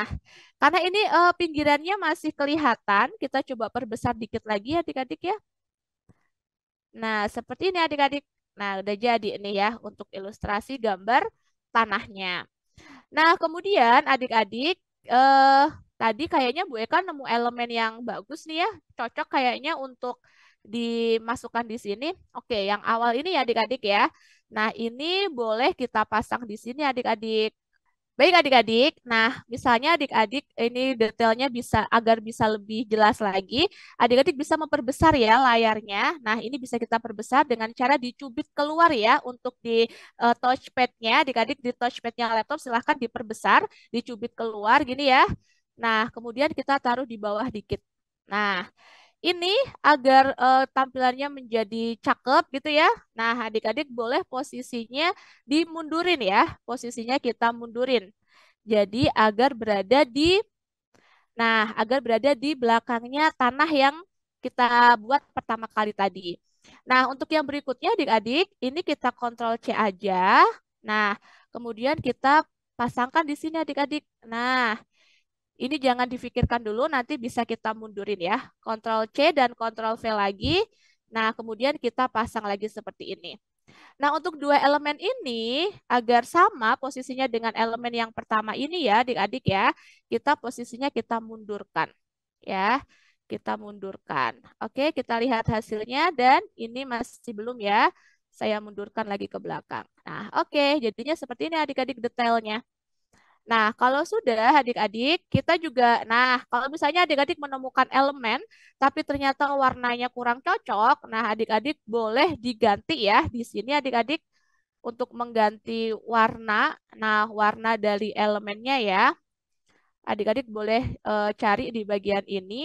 karena ini uh, pinggirannya masih kelihatan, kita coba perbesar dikit lagi ya adik-adik ya. Nah, seperti ini adik-adik. Nah, udah jadi ini ya untuk ilustrasi gambar tanahnya. Nah, kemudian adik-adik, eh, tadi kayaknya Bu Eka nemu elemen yang bagus nih ya, cocok kayaknya untuk dimasukkan di sini. Oke, yang awal ini ya adik-adik ya. Nah, ini boleh kita pasang di sini adik-adik. Baik adik-adik, nah misalnya adik-adik ini detailnya bisa agar bisa lebih jelas lagi, adik-adik bisa memperbesar ya layarnya. Nah ini bisa kita perbesar dengan cara dicubit keluar ya untuk di uh, touchpadnya, adik-adik di touchpadnya laptop silahkan diperbesar, dicubit keluar gini ya. Nah kemudian kita taruh di bawah dikit. Nah ini agar uh, tampilannya menjadi cakep gitu ya. Nah, adik-adik boleh posisinya dimundurin ya. Posisinya kita mundurin. Jadi agar berada di nah, agar berada di belakangnya tanah yang kita buat pertama kali tadi. Nah, untuk yang berikutnya adik-adik, ini kita kontrol C aja. Nah, kemudian kita pasangkan di sini adik-adik. Nah, ini jangan difikirkan dulu, nanti bisa kita mundurin ya. Ctrl C dan Ctrl V lagi. Nah, kemudian kita pasang lagi seperti ini. Nah, untuk dua elemen ini agar sama posisinya dengan elemen yang pertama ini ya, adik-adik ya, kita posisinya kita mundurkan. Ya, kita mundurkan. Oke, kita lihat hasilnya dan ini masih belum ya. Saya mundurkan lagi ke belakang. Nah, oke, jadinya seperti ini adik-adik detailnya. Nah, kalau sudah adik-adik, kita juga, nah kalau misalnya adik-adik menemukan elemen, tapi ternyata warnanya kurang cocok, nah adik-adik boleh diganti ya. Di sini adik-adik untuk mengganti warna, nah warna dari elemennya ya. Adik-adik boleh e, cari di bagian ini.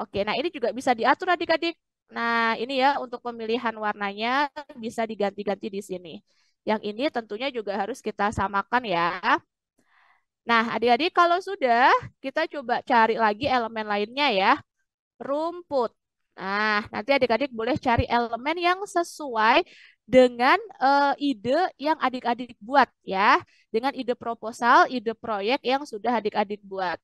Oke, nah ini juga bisa diatur adik-adik. Nah, ini ya untuk pemilihan warnanya bisa diganti-ganti di sini. Yang ini tentunya juga harus kita samakan ya. Nah, adik-adik kalau sudah, kita coba cari lagi elemen lainnya ya. Rumput. Nah, nanti adik-adik boleh cari elemen yang sesuai dengan uh, ide yang adik-adik buat ya. Dengan ide proposal, ide proyek yang sudah adik-adik buat.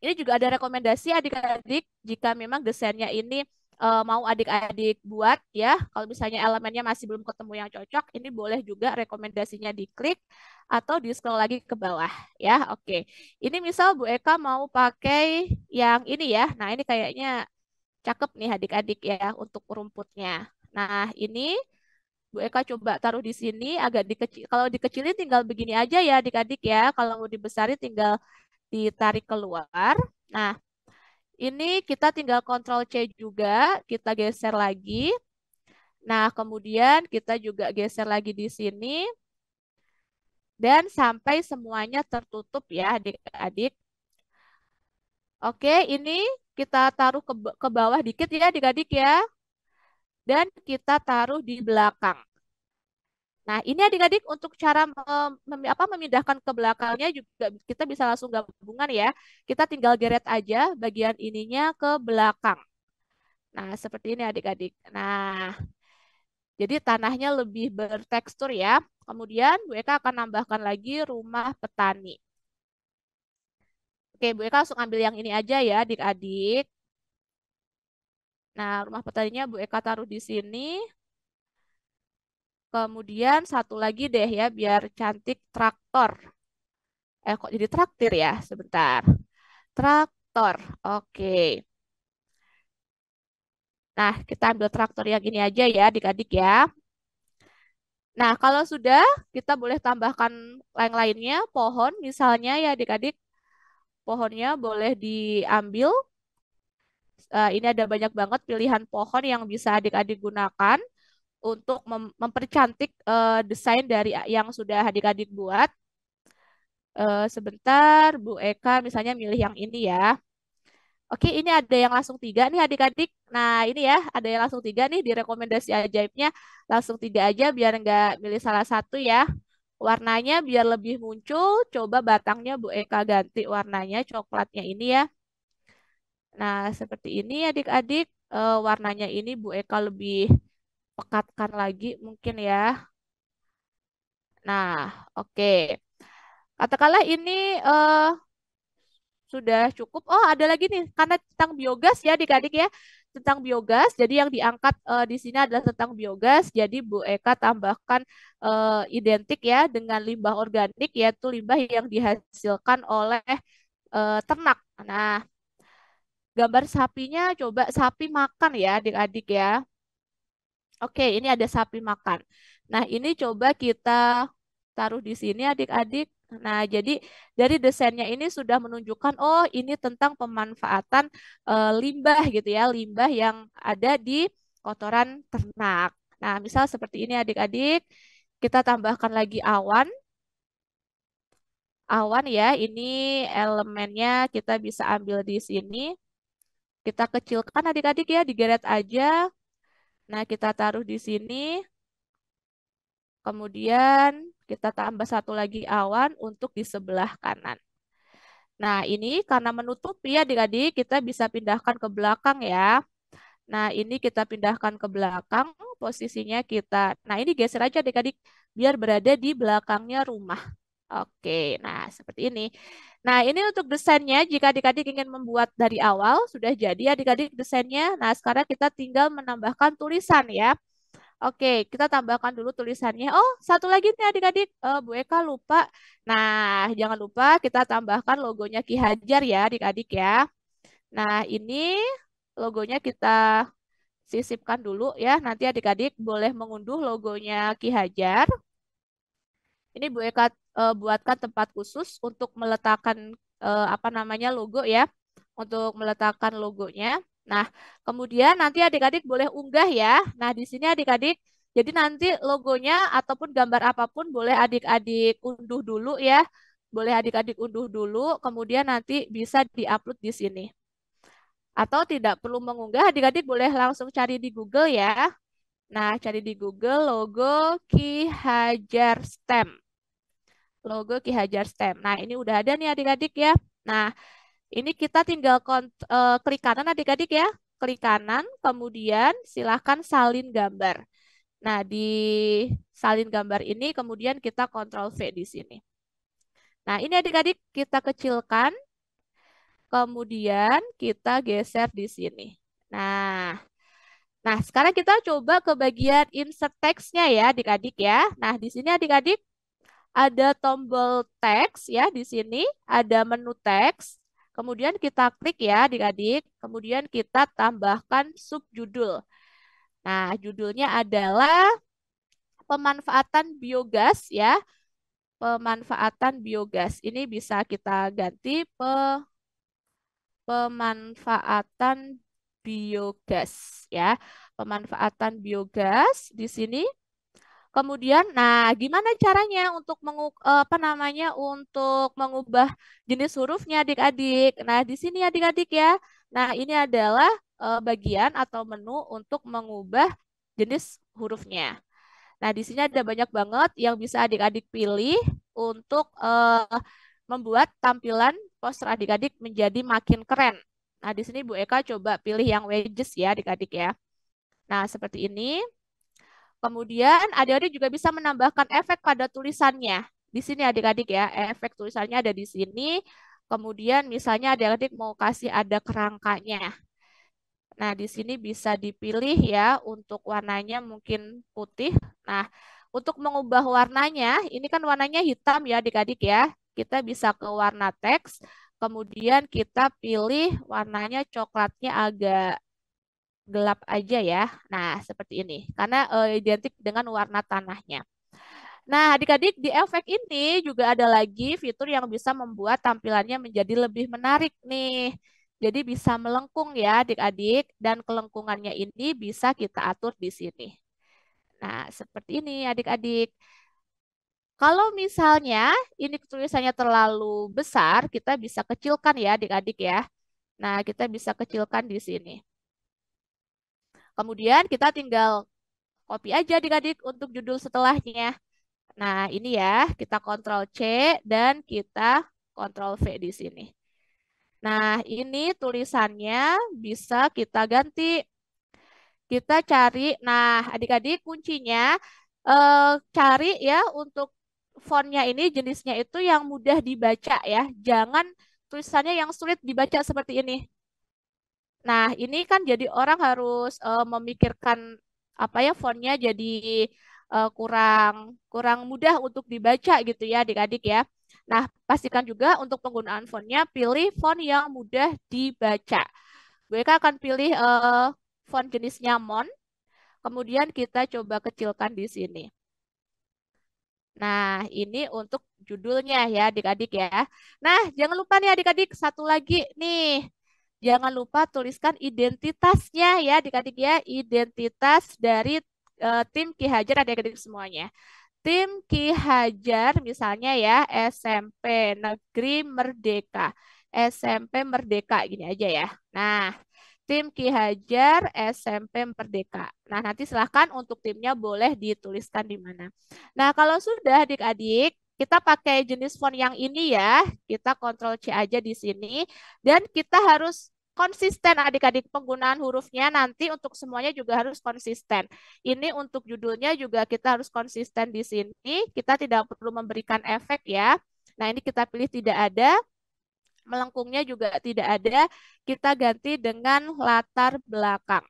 Ini juga ada rekomendasi adik-adik jika memang desainnya ini uh, mau adik-adik buat ya. Kalau misalnya elemennya masih belum ketemu yang cocok, ini boleh juga rekomendasinya diklik atau di scroll lagi ke bawah ya. Oke. Ini misal Bu Eka mau pakai yang ini ya. Nah, ini kayaknya cakep nih adik-adik ya untuk rumputnya. Nah, ini Bu Eka coba taruh di sini agak dikecil. Kalau dikecilin tinggal begini aja ya adik-adik ya. Kalau mau dibesarin tinggal ditarik keluar. Nah, ini kita tinggal kontrol C juga, kita geser lagi. Nah, kemudian kita juga geser lagi di sini. Dan sampai semuanya tertutup ya adik-adik. Oke, ini kita taruh ke, bawah dikit ya adik-adik ya. Dan kita taruh di belakang. Nah, ini adik-adik untuk cara mem, apa, memindahkan ke belakangnya juga kita bisa langsung gabungan ya. Kita tinggal geret aja bagian ininya ke belakang. Nah, seperti ini adik-adik. Nah, jadi tanahnya lebih bertekstur ya. Kemudian Bu Eka akan nambahkan lagi rumah petani. Oke, Bu Eka langsung ambil yang ini aja ya adik-adik. Nah, rumah petaninya Bu Eka taruh di sini. Kemudian satu lagi deh ya biar cantik traktor. Eh kok jadi traktir ya? Sebentar. Traktor. Oke. Nah, kita ambil traktor yang ini aja ya adik-adik ya. Nah, kalau sudah kita boleh tambahkan lain-lainnya pohon misalnya ya adik-adik. Pohonnya boleh diambil. Eh, ini ada banyak banget pilihan pohon yang bisa adik-adik gunakan untuk mem mempercantik uh, desain dari yang sudah adik-adik buat. Uh, sebentar, Bu Eka misalnya milih yang ini ya. Oke, ini ada yang langsung tiga nih adik-adik. Nah, ini ya, ada yang langsung tiga nih di rekomendasi ajaibnya. Langsung tiga aja biar nggak milih salah satu ya. Warnanya biar lebih muncul, coba batangnya Bu Eka ganti warnanya coklatnya ini ya. Nah, seperti ini adik-adik. uh, warnanya ini Bu Eka lebih pekatkan lagi mungkin ya. Nah, oke. Okay. Katakanlah ini uh, sudah cukup. Oh, ada lagi nih karena tentang biogas ya adik ya. Tentang biogas. Jadi yang diangkat uh, di sini adalah tentang biogas. Jadi Bu Eka tambahkan uh, identik ya dengan limbah organik yaitu limbah yang dihasilkan oleh uh, ternak. Nah, gambar sapinya coba sapi makan ya Adik-adik ya. Oke, ini ada sapi makan. Nah, ini coba kita taruh di sini adik-adik. Nah, jadi dari desainnya ini sudah menunjukkan, oh ini tentang pemanfaatan e, limbah gitu ya, limbah yang ada di kotoran ternak. Nah, misal seperti ini adik-adik, kita tambahkan lagi awan. Awan ya, ini elemennya kita bisa ambil di sini. Kita kecilkan adik-adik ya, digeret aja. Nah, kita taruh di sini. Kemudian kita tambah satu lagi awan untuk di sebelah kanan. Nah, ini karena menutupi ya adik-adik, kita bisa pindahkan ke belakang ya. Nah, ini kita pindahkan ke belakang, posisinya kita. Nah, ini geser aja adik-adik biar berada di belakangnya rumah. Oke, nah seperti ini. Nah ini untuk desainnya, jika adik-adik ingin membuat dari awal, sudah jadi adik-adik desainnya. Nah sekarang kita tinggal menambahkan tulisan ya. Oke, kita tambahkan dulu tulisannya. Oh, satu lagi nih adik-adik, uh, Bu Eka lupa. Nah, jangan lupa kita tambahkan logonya Ki Hajar ya adik-adik ya. Nah, ini logonya kita sisipkan dulu ya. Nanti adik-adik boleh mengunduh logonya Ki Hajar. Ini Bu Eka uh, buatkan tempat khusus untuk meletakkan uh, apa namanya logo ya, untuk meletakkan logonya. Nah, kemudian nanti adik-adik boleh unggah ya. Nah, di sini adik-adik jadi nanti logonya ataupun gambar apapun boleh adik-adik unduh dulu ya. Boleh adik-adik unduh dulu, kemudian nanti bisa diupload di sini. Atau tidak perlu mengunggah, adik-adik boleh langsung cari di Google ya. Nah, cari di Google logo Ki Hajar STEM logo Ki Hajar STEM. Nah, ini udah ada nih adik-adik ya. Nah, ini kita tinggal eh, klik kanan adik-adik ya. Klik kanan, kemudian silahkan salin gambar. Nah, di salin gambar ini kemudian kita kontrol V di sini. Nah, ini adik-adik kita kecilkan. Kemudian kita geser di sini. Nah, Nah, sekarang kita coba ke bagian insert text-nya ya, adik-adik ya. Nah, di sini adik-adik ada tombol teks ya di sini, ada menu teks. Kemudian kita klik ya adik-adik, kemudian kita tambahkan subjudul. Nah, judulnya adalah pemanfaatan biogas ya. Pemanfaatan biogas. Ini bisa kita ganti pe pemanfaatan biogas ya. Pemanfaatan biogas di sini Kemudian, nah gimana caranya untuk mengu, apa namanya untuk mengubah jenis hurufnya adik-adik? Nah di sini adik-adik ya. Nah ini adalah eh, bagian atau menu untuk mengubah jenis hurufnya. Nah di sini ada banyak banget yang bisa adik-adik pilih untuk eh, membuat tampilan poster adik-adik menjadi makin keren. Nah di sini Bu Eka coba pilih yang wedges ya adik-adik ya. Nah seperti ini. Kemudian adik-adik juga bisa menambahkan efek pada tulisannya. Di sini adik-adik ya, efek tulisannya ada di sini. Kemudian misalnya adik-adik mau kasih ada kerangkanya. Nah, di sini bisa dipilih ya untuk warnanya mungkin putih. Nah, untuk mengubah warnanya, ini kan warnanya hitam ya adik-adik ya. Kita bisa ke warna teks, kemudian kita pilih warnanya coklatnya agak gelap aja ya. Nah, seperti ini. Karena uh, identik dengan warna tanahnya. Nah, adik-adik di efek ini juga ada lagi fitur yang bisa membuat tampilannya menjadi lebih menarik nih. Jadi bisa melengkung ya adik-adik dan kelengkungannya ini bisa kita atur di sini. Nah, seperti ini adik-adik. Kalau misalnya ini tulisannya terlalu besar, kita bisa kecilkan ya adik-adik ya. Nah, kita bisa kecilkan di sini. Kemudian kita tinggal copy aja adik-adik untuk judul setelahnya. Nah, ini ya, kita kontrol C dan kita kontrol V di sini. Nah, ini tulisannya bisa kita ganti. Kita cari, nah adik-adik kuncinya eh, cari ya untuk fontnya ini jenisnya itu yang mudah dibaca ya. Jangan tulisannya yang sulit dibaca seperti ini. Nah, ini kan jadi orang harus uh, memikirkan apa ya fontnya jadi uh, kurang kurang mudah untuk dibaca gitu ya adik-adik ya. Nah, pastikan juga untuk penggunaan fontnya pilih font yang mudah dibaca. gue akan pilih uh, font jenisnya Mon. Kemudian kita coba kecilkan di sini. Nah, ini untuk judulnya ya adik-adik ya. Nah, jangan lupa nih adik-adik satu lagi nih Jangan lupa tuliskan identitasnya ya Dikati dia identitas dari uh, tim Ki Hajar adik-adik semuanya. Tim Ki Hajar misalnya ya SMP Negeri Merdeka. SMP Merdeka gini aja ya. Nah, tim Ki Hajar SMP Merdeka. Nah, nanti silahkan untuk timnya boleh dituliskan di mana. Nah, kalau sudah adik-adik, kita pakai jenis font yang ini ya. Kita kontrol C aja di sini. Dan kita harus konsisten adik-adik penggunaan hurufnya nanti untuk semuanya juga harus konsisten. Ini untuk judulnya juga kita harus konsisten di sini. Kita tidak perlu memberikan efek ya. Nah ini kita pilih tidak ada. Melengkungnya juga tidak ada. Kita ganti dengan latar belakang.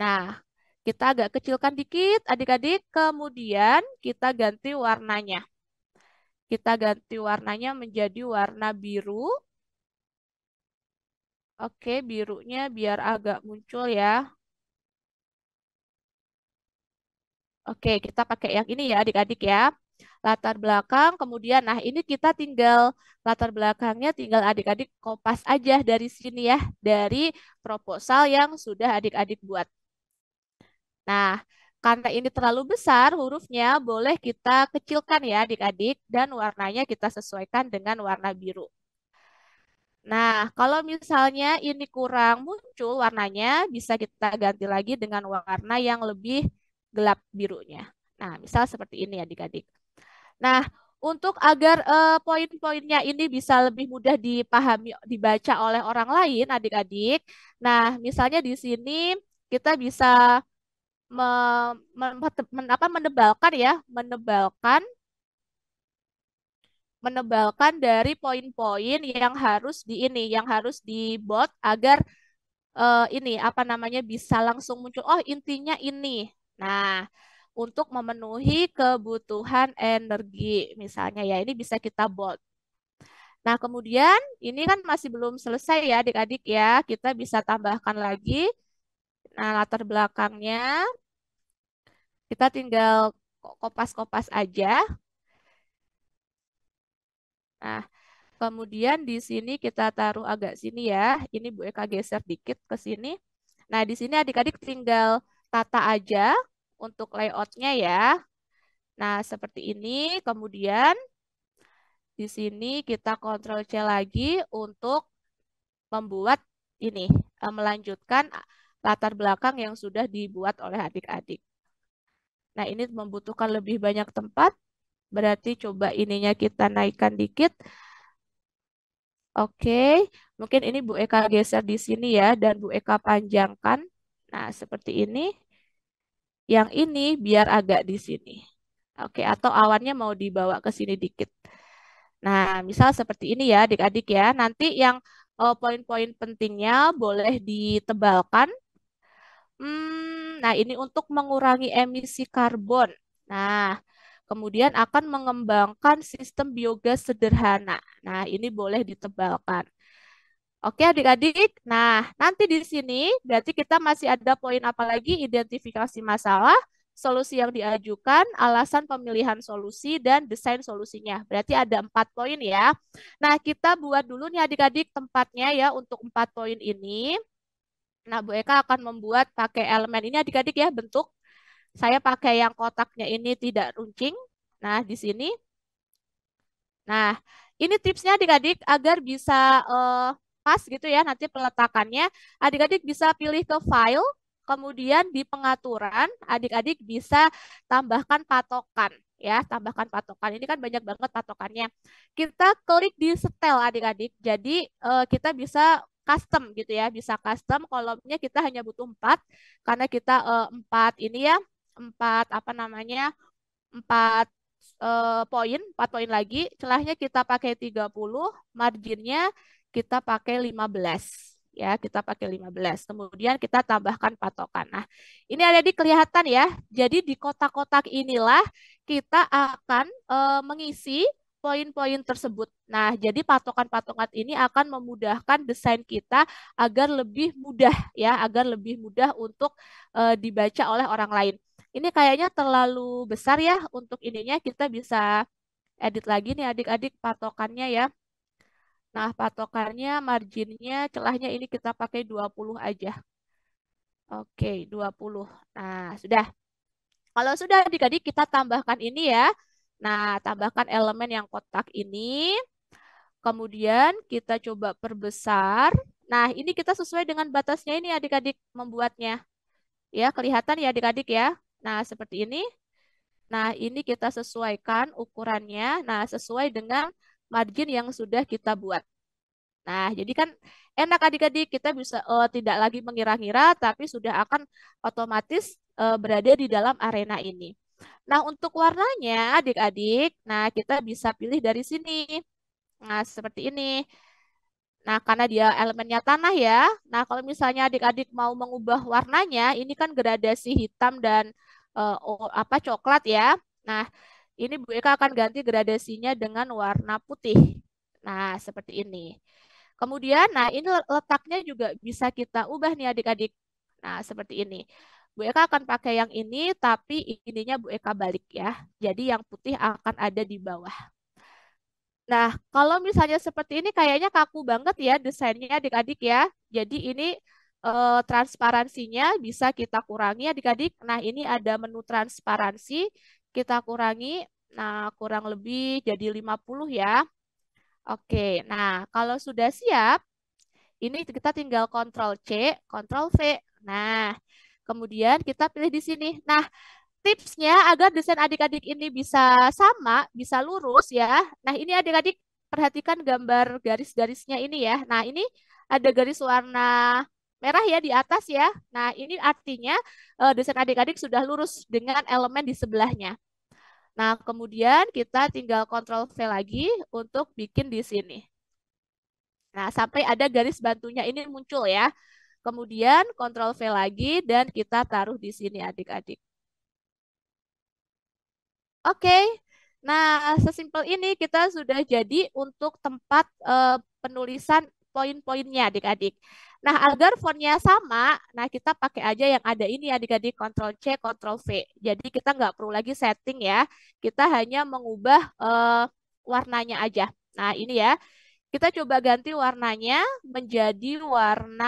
Nah kita agak kecilkan dikit adik-adik, kemudian kita ganti warnanya. Kita ganti warnanya menjadi warna biru. Oke, birunya biar agak muncul ya. Oke, kita pakai yang ini ya adik-adik ya. Latar belakang, kemudian nah ini kita tinggal latar belakangnya tinggal adik-adik kopas aja dari sini ya, dari proposal yang sudah adik-adik buat. Nah, karena ini terlalu besar hurufnya, boleh kita kecilkan ya adik-adik dan warnanya kita sesuaikan dengan warna biru. Nah, kalau misalnya ini kurang muncul warnanya, bisa kita ganti lagi dengan warna yang lebih gelap birunya. Nah, misal seperti ini adik-adik. Nah, untuk agar eh, poin-poinnya ini bisa lebih mudah dipahami, dibaca oleh orang lain adik-adik. Nah, misalnya di sini kita bisa me, apa menebalkan ya, menebalkan menebalkan dari poin-poin yang harus di ini, yang harus di bot agar uh, ini apa namanya bisa langsung muncul. Oh, intinya ini. Nah, untuk memenuhi kebutuhan energi misalnya ya, ini bisa kita bot Nah, kemudian ini kan masih belum selesai ya adik-adik ya. Kita bisa tambahkan lagi Nah, latar belakangnya kita tinggal kopas-kopas aja. Nah, kemudian di sini kita taruh agak sini ya. Ini Bu Eka geser dikit ke sini. Nah, di sini adik-adik tinggal tata aja untuk layoutnya ya. Nah, seperti ini. Kemudian di sini kita kontrol C lagi untuk membuat ini, eh, melanjutkan latar belakang yang sudah dibuat oleh adik-adik. Nah, ini membutuhkan lebih banyak tempat. Berarti coba ininya kita naikkan dikit. Oke, mungkin ini Bu Eka geser di sini ya, dan Bu Eka panjangkan. Nah, seperti ini. Yang ini biar agak di sini. Oke, atau awannya mau dibawa ke sini dikit. Nah, misal seperti ini ya adik-adik ya. Nanti yang eh, poin-poin poin -poin pentingnya boleh ditebalkan Hmm, nah ini untuk mengurangi emisi karbon. Nah, kemudian akan mengembangkan sistem biogas sederhana. Nah, ini boleh ditebalkan. Oke adik-adik, nah nanti di sini berarti kita masih ada poin apa lagi? Identifikasi masalah, solusi yang diajukan, alasan pemilihan solusi, dan desain solusinya. Berarti ada empat poin ya. Nah, kita buat dulu nih adik-adik tempatnya ya untuk empat poin ini. Nah, Bu Eka akan membuat pakai elemen ini adik-adik ya bentuk. Saya pakai yang kotaknya ini tidak runcing. Nah, di sini. Nah, ini tipsnya adik-adik agar bisa uh, pas gitu ya nanti peletakannya. Adik-adik bisa pilih ke file, kemudian di pengaturan adik-adik bisa tambahkan patokan ya tambahkan patokan ini kan banyak banget patokannya kita klik di setel adik-adik jadi eh, kita bisa custom gitu ya bisa custom kolomnya kita hanya butuh empat karena kita eh, empat ini ya empat apa namanya empat uh, poin empat poin lagi celahnya kita pakai 30 marginnya kita pakai 15 ya kita pakai 15 kemudian kita tambahkan patokan nah ini ada di kelihatan ya jadi di kotak-kotak inilah kita akan uh, mengisi poin-poin tersebut. Nah, jadi patokan-patokan ini akan memudahkan desain kita agar lebih mudah ya, agar lebih mudah untuk e, dibaca oleh orang lain. Ini kayaknya terlalu besar ya untuk ininya kita bisa edit lagi nih adik-adik patokannya ya. Nah, patokannya, marginnya, celahnya ini kita pakai 20 aja. Oke, 20. Nah, sudah. Kalau sudah adik-adik kita tambahkan ini ya. Nah, tambahkan elemen yang kotak ini. Kemudian kita coba perbesar. Nah, ini kita sesuai dengan batasnya ini adik-adik membuatnya. Ya, kelihatan ya adik-adik ya. Nah, seperti ini. Nah, ini kita sesuaikan ukurannya. Nah, sesuai dengan margin yang sudah kita buat. Nah, jadi kan enak adik-adik kita bisa uh, tidak lagi mengira-ngira, tapi sudah akan otomatis uh, berada di dalam arena ini. Nah, untuk warnanya adik-adik, nah kita bisa pilih dari sini. Nah, seperti ini. Nah, karena dia elemennya tanah ya. Nah, kalau misalnya adik-adik mau mengubah warnanya, ini kan gradasi hitam dan uh, apa coklat ya. Nah, ini Bu Eka akan ganti gradasinya dengan warna putih. Nah, seperti ini. Kemudian, nah ini letaknya juga bisa kita ubah nih adik-adik. Nah, seperti ini. Bu Eka akan pakai yang ini, tapi ininya Bu Eka balik ya. Jadi yang putih akan ada di bawah. Nah, kalau misalnya seperti ini kayaknya kaku banget ya desainnya adik-adik ya. Jadi ini e, transparansinya bisa kita kurangi adik-adik. Nah, ini ada menu transparansi, kita kurangi. Nah, kurang lebih jadi 50 ya. Oke, nah kalau sudah siap, ini kita tinggal kontrol C, kontrol V. Nah, Kemudian kita pilih di sini. Nah, tipsnya agar desain adik-adik ini bisa sama, bisa lurus ya. Nah, ini adik-adik perhatikan gambar garis-garisnya ini ya. Nah, ini ada garis warna merah ya di atas ya. Nah, ini artinya eh, desain adik-adik sudah lurus dengan elemen di sebelahnya. Nah, kemudian kita tinggal kontrol V lagi untuk bikin di sini. Nah, sampai ada garis bantunya ini muncul ya. Kemudian kontrol V lagi dan kita taruh di sini adik-adik. Oke, okay. nah sesimpel ini kita sudah jadi untuk tempat uh, penulisan poin-poinnya adik-adik. Nah agar fontnya sama, nah kita pakai aja yang ada ini adik-adik Ctrl C, Ctrl V. Jadi kita nggak perlu lagi setting ya, kita hanya mengubah uh, warnanya aja. Nah ini ya, kita coba ganti warnanya menjadi warna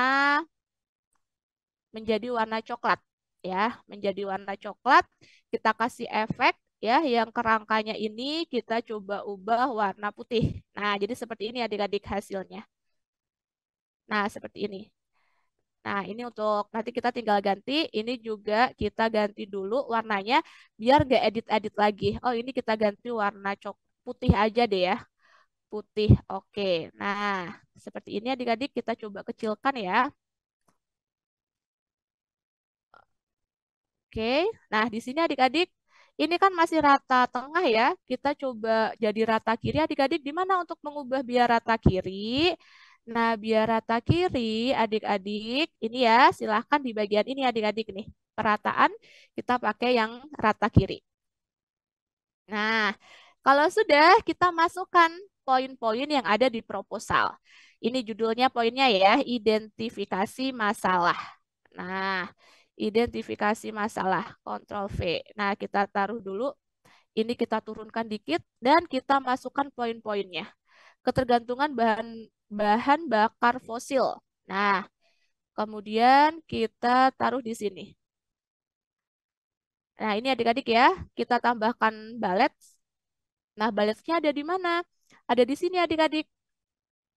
menjadi warna coklat ya, menjadi warna coklat. Kita kasih efek ya yang kerangkanya ini kita coba ubah warna putih. Nah, jadi seperti ini adik-adik hasilnya. Nah, seperti ini. Nah, ini untuk nanti kita tinggal ganti. Ini juga kita ganti dulu warnanya biar gak edit-edit lagi. Oh, ini kita ganti warna cok putih aja deh ya. Putih, oke. Nah, seperti ini adik-adik kita coba kecilkan ya. Oke, nah di sini adik-adik, ini kan masih rata tengah ya. Kita coba jadi rata kiri adik-adik. Di mana untuk mengubah biar rata kiri? Nah, biar rata kiri, adik-adik, ini ya, silahkan di bagian ini adik-adik nih. Perataan kita pakai yang rata kiri. Nah, kalau sudah kita masukkan poin-poin yang ada di proposal. Ini judulnya poinnya ya, identifikasi masalah. Nah, identifikasi masalah, kontrol V. Nah, kita taruh dulu. Ini kita turunkan dikit dan kita masukkan poin-poinnya. Ketergantungan bahan bahan bakar fosil. Nah, kemudian kita taruh di sini. Nah, ini adik-adik ya, kita tambahkan balet. Nah, baletnya ada di mana? Ada di sini adik-adik.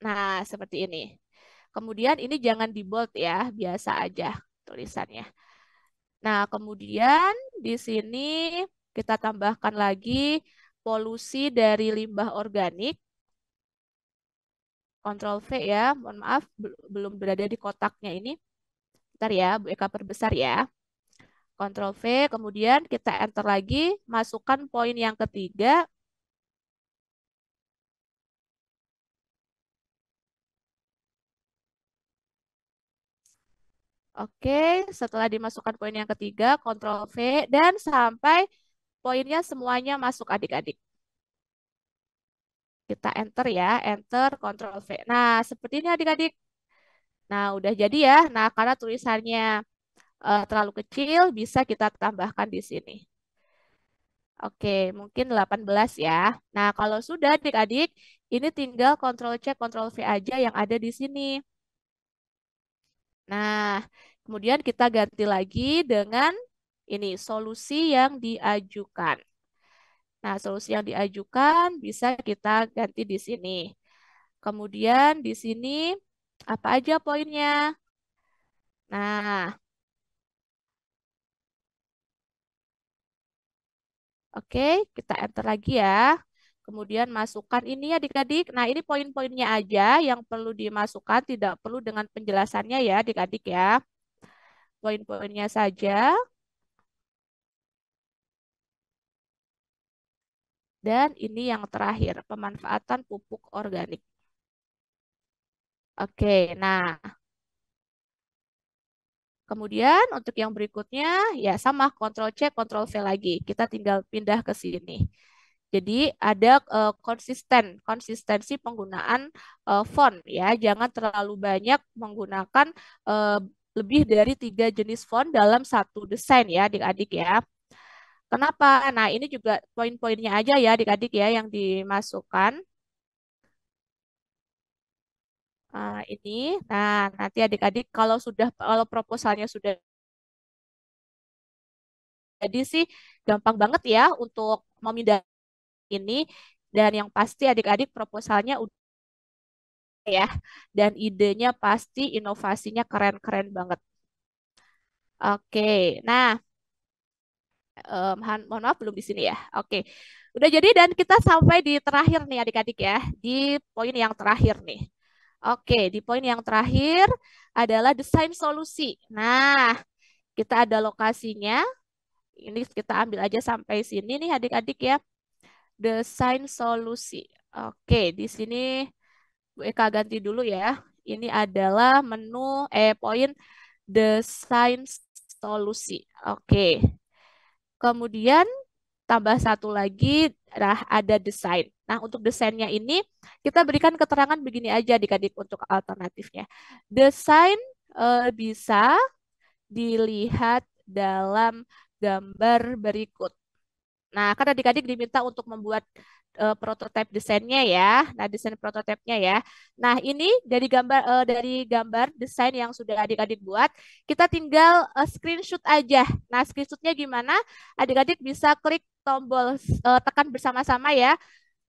Nah, seperti ini. Kemudian ini jangan di bold ya, biasa aja tulisannya. Nah, kemudian di sini kita tambahkan lagi polusi dari limbah organik. Ctrl V ya, mohon maaf belum berada di kotaknya ini. Bentar ya, Bu Eka perbesar ya. Ctrl V, kemudian kita enter lagi, masukkan poin yang ketiga, Oke, setelah dimasukkan poin yang ketiga, kontrol V, dan sampai poinnya semuanya masuk adik-adik. Kita enter ya, enter, kontrol V. Nah, seperti ini adik-adik. Nah, udah jadi ya. Nah, karena tulisannya uh, terlalu kecil, bisa kita tambahkan di sini. Oke, mungkin 18 ya. Nah, kalau sudah adik-adik, ini tinggal kontrol C, kontrol V aja yang ada di sini. Nah, Kemudian kita ganti lagi dengan ini solusi yang diajukan. Nah, solusi yang diajukan bisa kita ganti di sini. Kemudian di sini apa aja poinnya? Nah, Oke, kita enter lagi ya. Kemudian masukkan ini ya adik-adik. Nah, ini poin-poinnya aja yang perlu dimasukkan, tidak perlu dengan penjelasannya ya adik-adik ya poin-poinnya saja. Dan ini yang terakhir, pemanfaatan pupuk organik. Oke, nah. Kemudian untuk yang berikutnya, ya sama, kontrol C, kontrol V lagi. Kita tinggal pindah ke sini. Jadi ada eh, konsisten, konsistensi penggunaan eh, font ya. Jangan terlalu banyak menggunakan eh, lebih dari tiga jenis font dalam satu desain ya adik-adik ya. Kenapa? Nah ini juga poin-poinnya aja ya adik-adik ya yang dimasukkan. Uh, ini, nah nanti adik-adik kalau sudah kalau proposalnya sudah jadi sih gampang banget ya untuk memindah ini dan yang pasti adik-adik proposalnya udah ya dan idenya pasti inovasinya keren-keren banget. Oke, nah um, mohon maaf belum di sini ya. Oke, udah jadi dan kita sampai di terakhir nih adik-adik ya di poin yang terakhir nih. Oke, di poin yang terakhir adalah desain solusi. Nah, kita ada lokasinya. Ini kita ambil aja sampai sini nih adik-adik ya. Desain solusi. Oke, di sini Eka ganti dulu ya. Ini adalah menu eh poin desain solusi. Oke. Okay. Kemudian tambah satu lagi nah ada desain. Nah, untuk desainnya ini kita berikan keterangan begini aja Adik-adik untuk alternatifnya. Desain eh, bisa dilihat dalam gambar berikut. Nah, kan adik-adik diminta untuk membuat uh, prototipe desainnya ya. Nah, desain prototipenya ya. Nah, ini dari gambar uh, dari gambar desain yang sudah adik-adik buat, kita tinggal uh, screenshot aja. Nah, screenshotnya gimana? Adik-adik bisa klik tombol uh, tekan bersama-sama ya.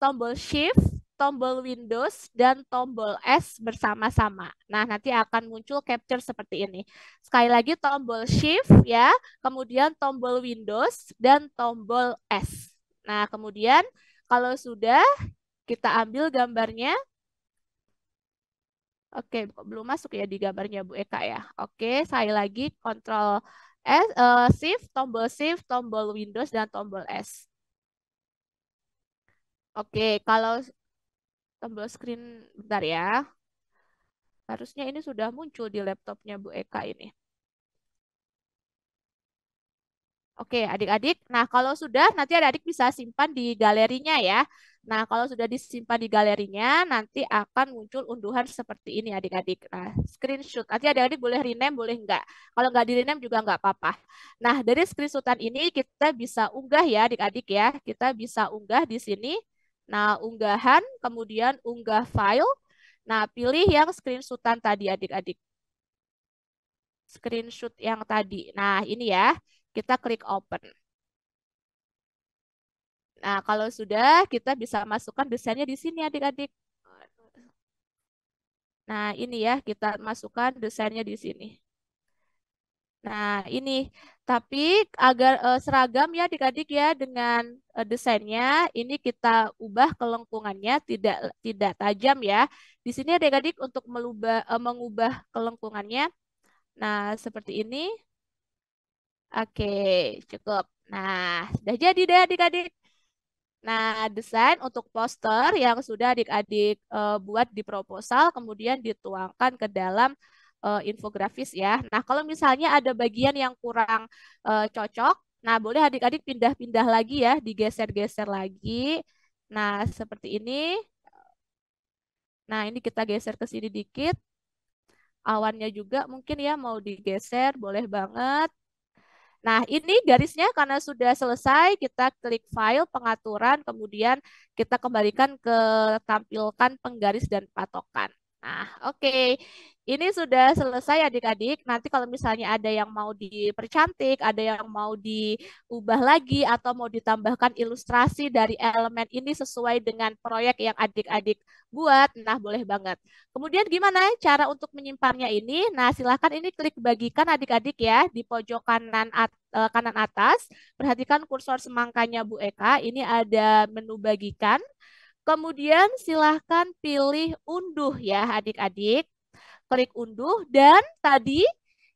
Tombol shift, tombol Windows dan tombol S bersama-sama. Nah, nanti akan muncul capture seperti ini. Sekali lagi tombol shift ya, kemudian tombol Windows dan tombol S. Nah, kemudian kalau sudah, kita ambil gambarnya. Oke, belum masuk ya di gambarnya Bu Eka ya. Oke, saya lagi kontrol S, uh, shift, tombol shift, tombol Windows, dan tombol S. Oke, kalau tombol screen, bentar ya. Harusnya ini sudah muncul di laptopnya Bu Eka ini. Oke, adik-adik. Nah, kalau sudah nanti adik-adik bisa simpan di galerinya ya. Nah, kalau sudah disimpan di galerinya, nanti akan muncul unduhan seperti ini adik-adik. Nah, screenshot. Nanti adik-adik boleh rename, boleh enggak. Kalau enggak di rename juga enggak apa-apa. Nah, dari screenshotan ini kita bisa unggah ya adik-adik ya. Kita bisa unggah di sini. Nah, unggahan, kemudian unggah file. Nah, pilih yang screenshotan tadi adik-adik. Screenshot yang tadi. Nah, ini ya kita klik open. Nah, kalau sudah, kita bisa masukkan desainnya di sini, adik-adik. Nah, ini ya, kita masukkan desainnya di sini. Nah, ini. Tapi agar uh, seragam ya adik-adik ya dengan uh, desainnya, ini kita ubah kelengkungannya tidak tidak tajam ya. Di sini adik-adik untuk melubah, uh, mengubah kelengkungannya. Nah, seperti ini. Oke, cukup. Nah, sudah jadi deh adik-adik. Nah, desain untuk poster yang sudah adik-adik uh, buat di proposal kemudian dituangkan ke dalam uh, infografis ya. Nah, kalau misalnya ada bagian yang kurang uh, cocok, nah boleh adik-adik pindah-pindah lagi ya, digeser-geser lagi. Nah, seperti ini. Nah, ini kita geser ke sini dikit. Awannya juga mungkin ya mau digeser, boleh banget. Nah, ini garisnya karena sudah selesai, kita klik file pengaturan, kemudian kita kembalikan ke tampilkan penggaris dan patokan. Nah, oke. Okay. Ini sudah selesai adik-adik. Nanti kalau misalnya ada yang mau dipercantik, ada yang mau diubah lagi, atau mau ditambahkan ilustrasi dari elemen ini sesuai dengan proyek yang adik-adik buat, nah boleh banget. Kemudian gimana cara untuk menyimpannya ini? Nah, silakan ini klik bagikan adik-adik ya di pojok kanan atas eh, kanan atas, perhatikan kursor semangkanya Bu Eka, ini ada menu bagikan. Kemudian silahkan pilih unduh ya adik-adik. Klik unduh dan tadi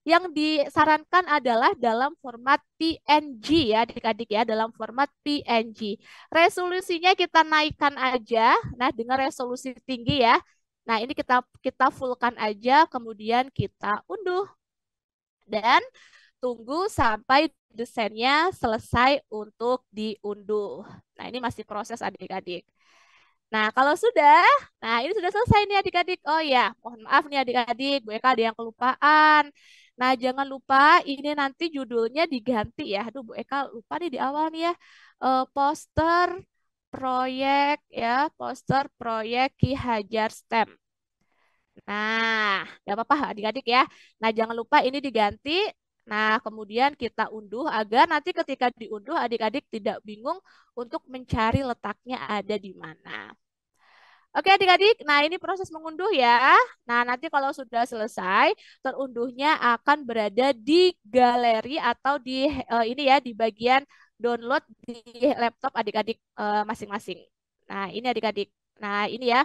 yang disarankan adalah dalam format PNG ya adik-adik ya dalam format PNG. Resolusinya kita naikkan aja. Nah, dengan resolusi tinggi ya. Nah, ini kita kita fullkan aja kemudian kita unduh. Dan tunggu sampai desainnya selesai untuk diunduh. Nah, ini masih proses adik-adik. Nah, kalau sudah, nah ini sudah selesai nih adik-adik. Oh ya, mohon maaf nih adik-adik, gue ada yang kelupaan. Nah, jangan lupa ini nanti judulnya diganti ya. Aduh, Bu Eka lupa nih di awal nih ya. E, poster proyek ya, poster proyek Ki Hajar STEM. Nah, ya apa-apa adik-adik ya. Nah, jangan lupa ini diganti Nah, kemudian kita unduh agar nanti ketika diunduh adik-adik tidak bingung untuk mencari letaknya ada di mana. Oke adik-adik, nah ini proses mengunduh ya. Nah nanti kalau sudah selesai, terunduhnya akan berada di galeri atau di uh, ini ya di bagian download di laptop adik-adik masing eh, masing-masing. Nah ini adik-adik, nah ini ya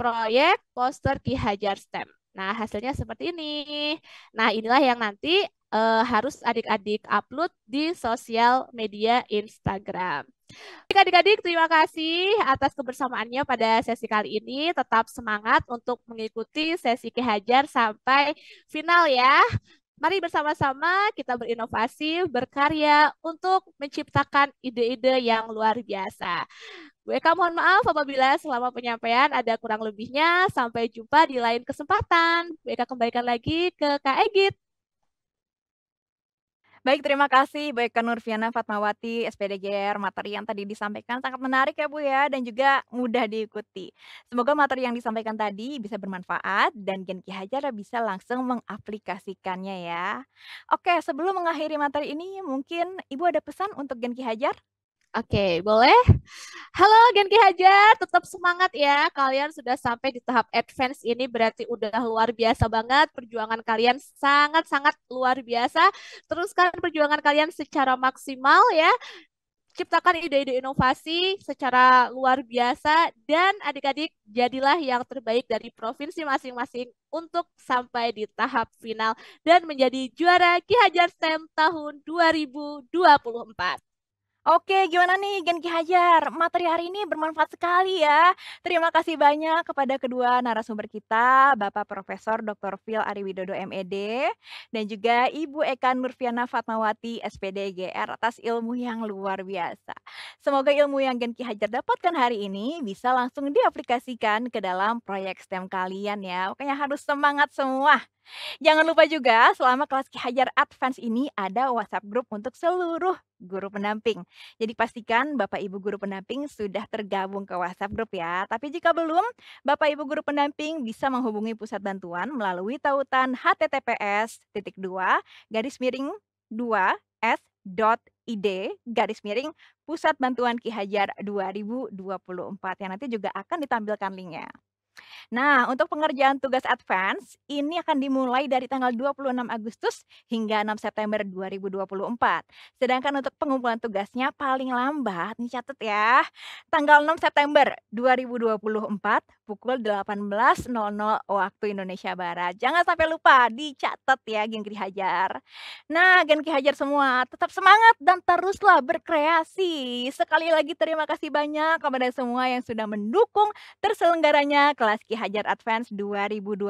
proyek poster Ki Hajar STEM. Nah hasilnya seperti ini. Nah inilah yang nanti uh, harus adik-adik upload di sosial media Instagram. Adik-adik, terima kasih atas kebersamaannya pada sesi kali ini. Tetap semangat untuk mengikuti sesi kehajar sampai final ya. Mari bersama-sama kita berinovasi, berkarya untuk menciptakan ide-ide yang luar biasa. WK mohon maaf apabila selama penyampaian ada kurang lebihnya. Sampai jumpa di lain kesempatan. WK kembalikan lagi ke Kak Egit. Baik, terima kasih baik Kak Nurfiana Fatmawati, SPDGR, materi yang tadi disampaikan sangat menarik ya Bu ya, dan juga mudah diikuti. Semoga materi yang disampaikan tadi bisa bermanfaat dan Genki Hajar bisa langsung mengaplikasikannya ya. Oke, sebelum mengakhiri materi ini, mungkin Ibu ada pesan untuk Genki Hajar? Oke, okay, boleh? Halo Genki Hajar, tetap semangat ya. Kalian sudah sampai di tahap advance ini berarti udah luar biasa banget. Perjuangan kalian sangat-sangat luar biasa. Teruskan perjuangan kalian secara maksimal ya. Ciptakan ide-ide inovasi secara luar biasa dan adik-adik jadilah yang terbaik dari provinsi masing-masing untuk sampai di tahap final dan menjadi juara Ki Hajar STEM tahun 2024. Oke, gimana nih Genki Hajar? Materi hari ini bermanfaat sekali ya. Terima kasih banyak kepada kedua narasumber kita, Bapak Profesor Dr. Phil Ariwidodo MED dan juga Ibu Eka Nurfiana Fatmawati SPDGR atas ilmu yang luar biasa. Semoga ilmu yang Genki Hajar dapatkan hari ini bisa langsung diaplikasikan ke dalam proyek STEM kalian ya. Pokoknya harus semangat semua. Jangan lupa juga selama kelas Ki Hajar Advance ini ada WhatsApp grup untuk seluruh guru pendamping. Jadi pastikan Bapak Ibu guru pendamping sudah tergabung ke WhatsApp grup ya. Tapi jika belum, Bapak Ibu guru pendamping bisa menghubungi pusat bantuan melalui tautan https titik dua garis miring 2 s dot id garis miring pusat bantuan Ki Hajar 2024 yang nanti juga akan ditampilkan linknya. Nah, untuk pengerjaan tugas advance ini akan dimulai dari tanggal 26 Agustus hingga 6 September 2024. Sedangkan untuk pengumpulan tugasnya paling lambat, nih catat ya, tanggal 6 September 2024 pukul 18.00 waktu Indonesia Barat. Jangan sampai lupa dicatat ya Gen Ki Hajar. Nah, Gen Ki Hajar semua, tetap semangat dan teruslah berkreasi. Sekali lagi terima kasih banyak kepada semua yang sudah mendukung terselenggaranya kelas Ki Hajar Advance 2024.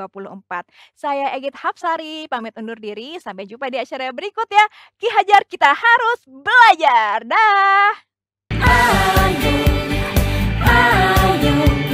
Saya Egit Hapsari pamit undur diri. Sampai jumpa di acara berikut ya. Ki Hajar kita harus belajar. Dah. Ayo, ayo.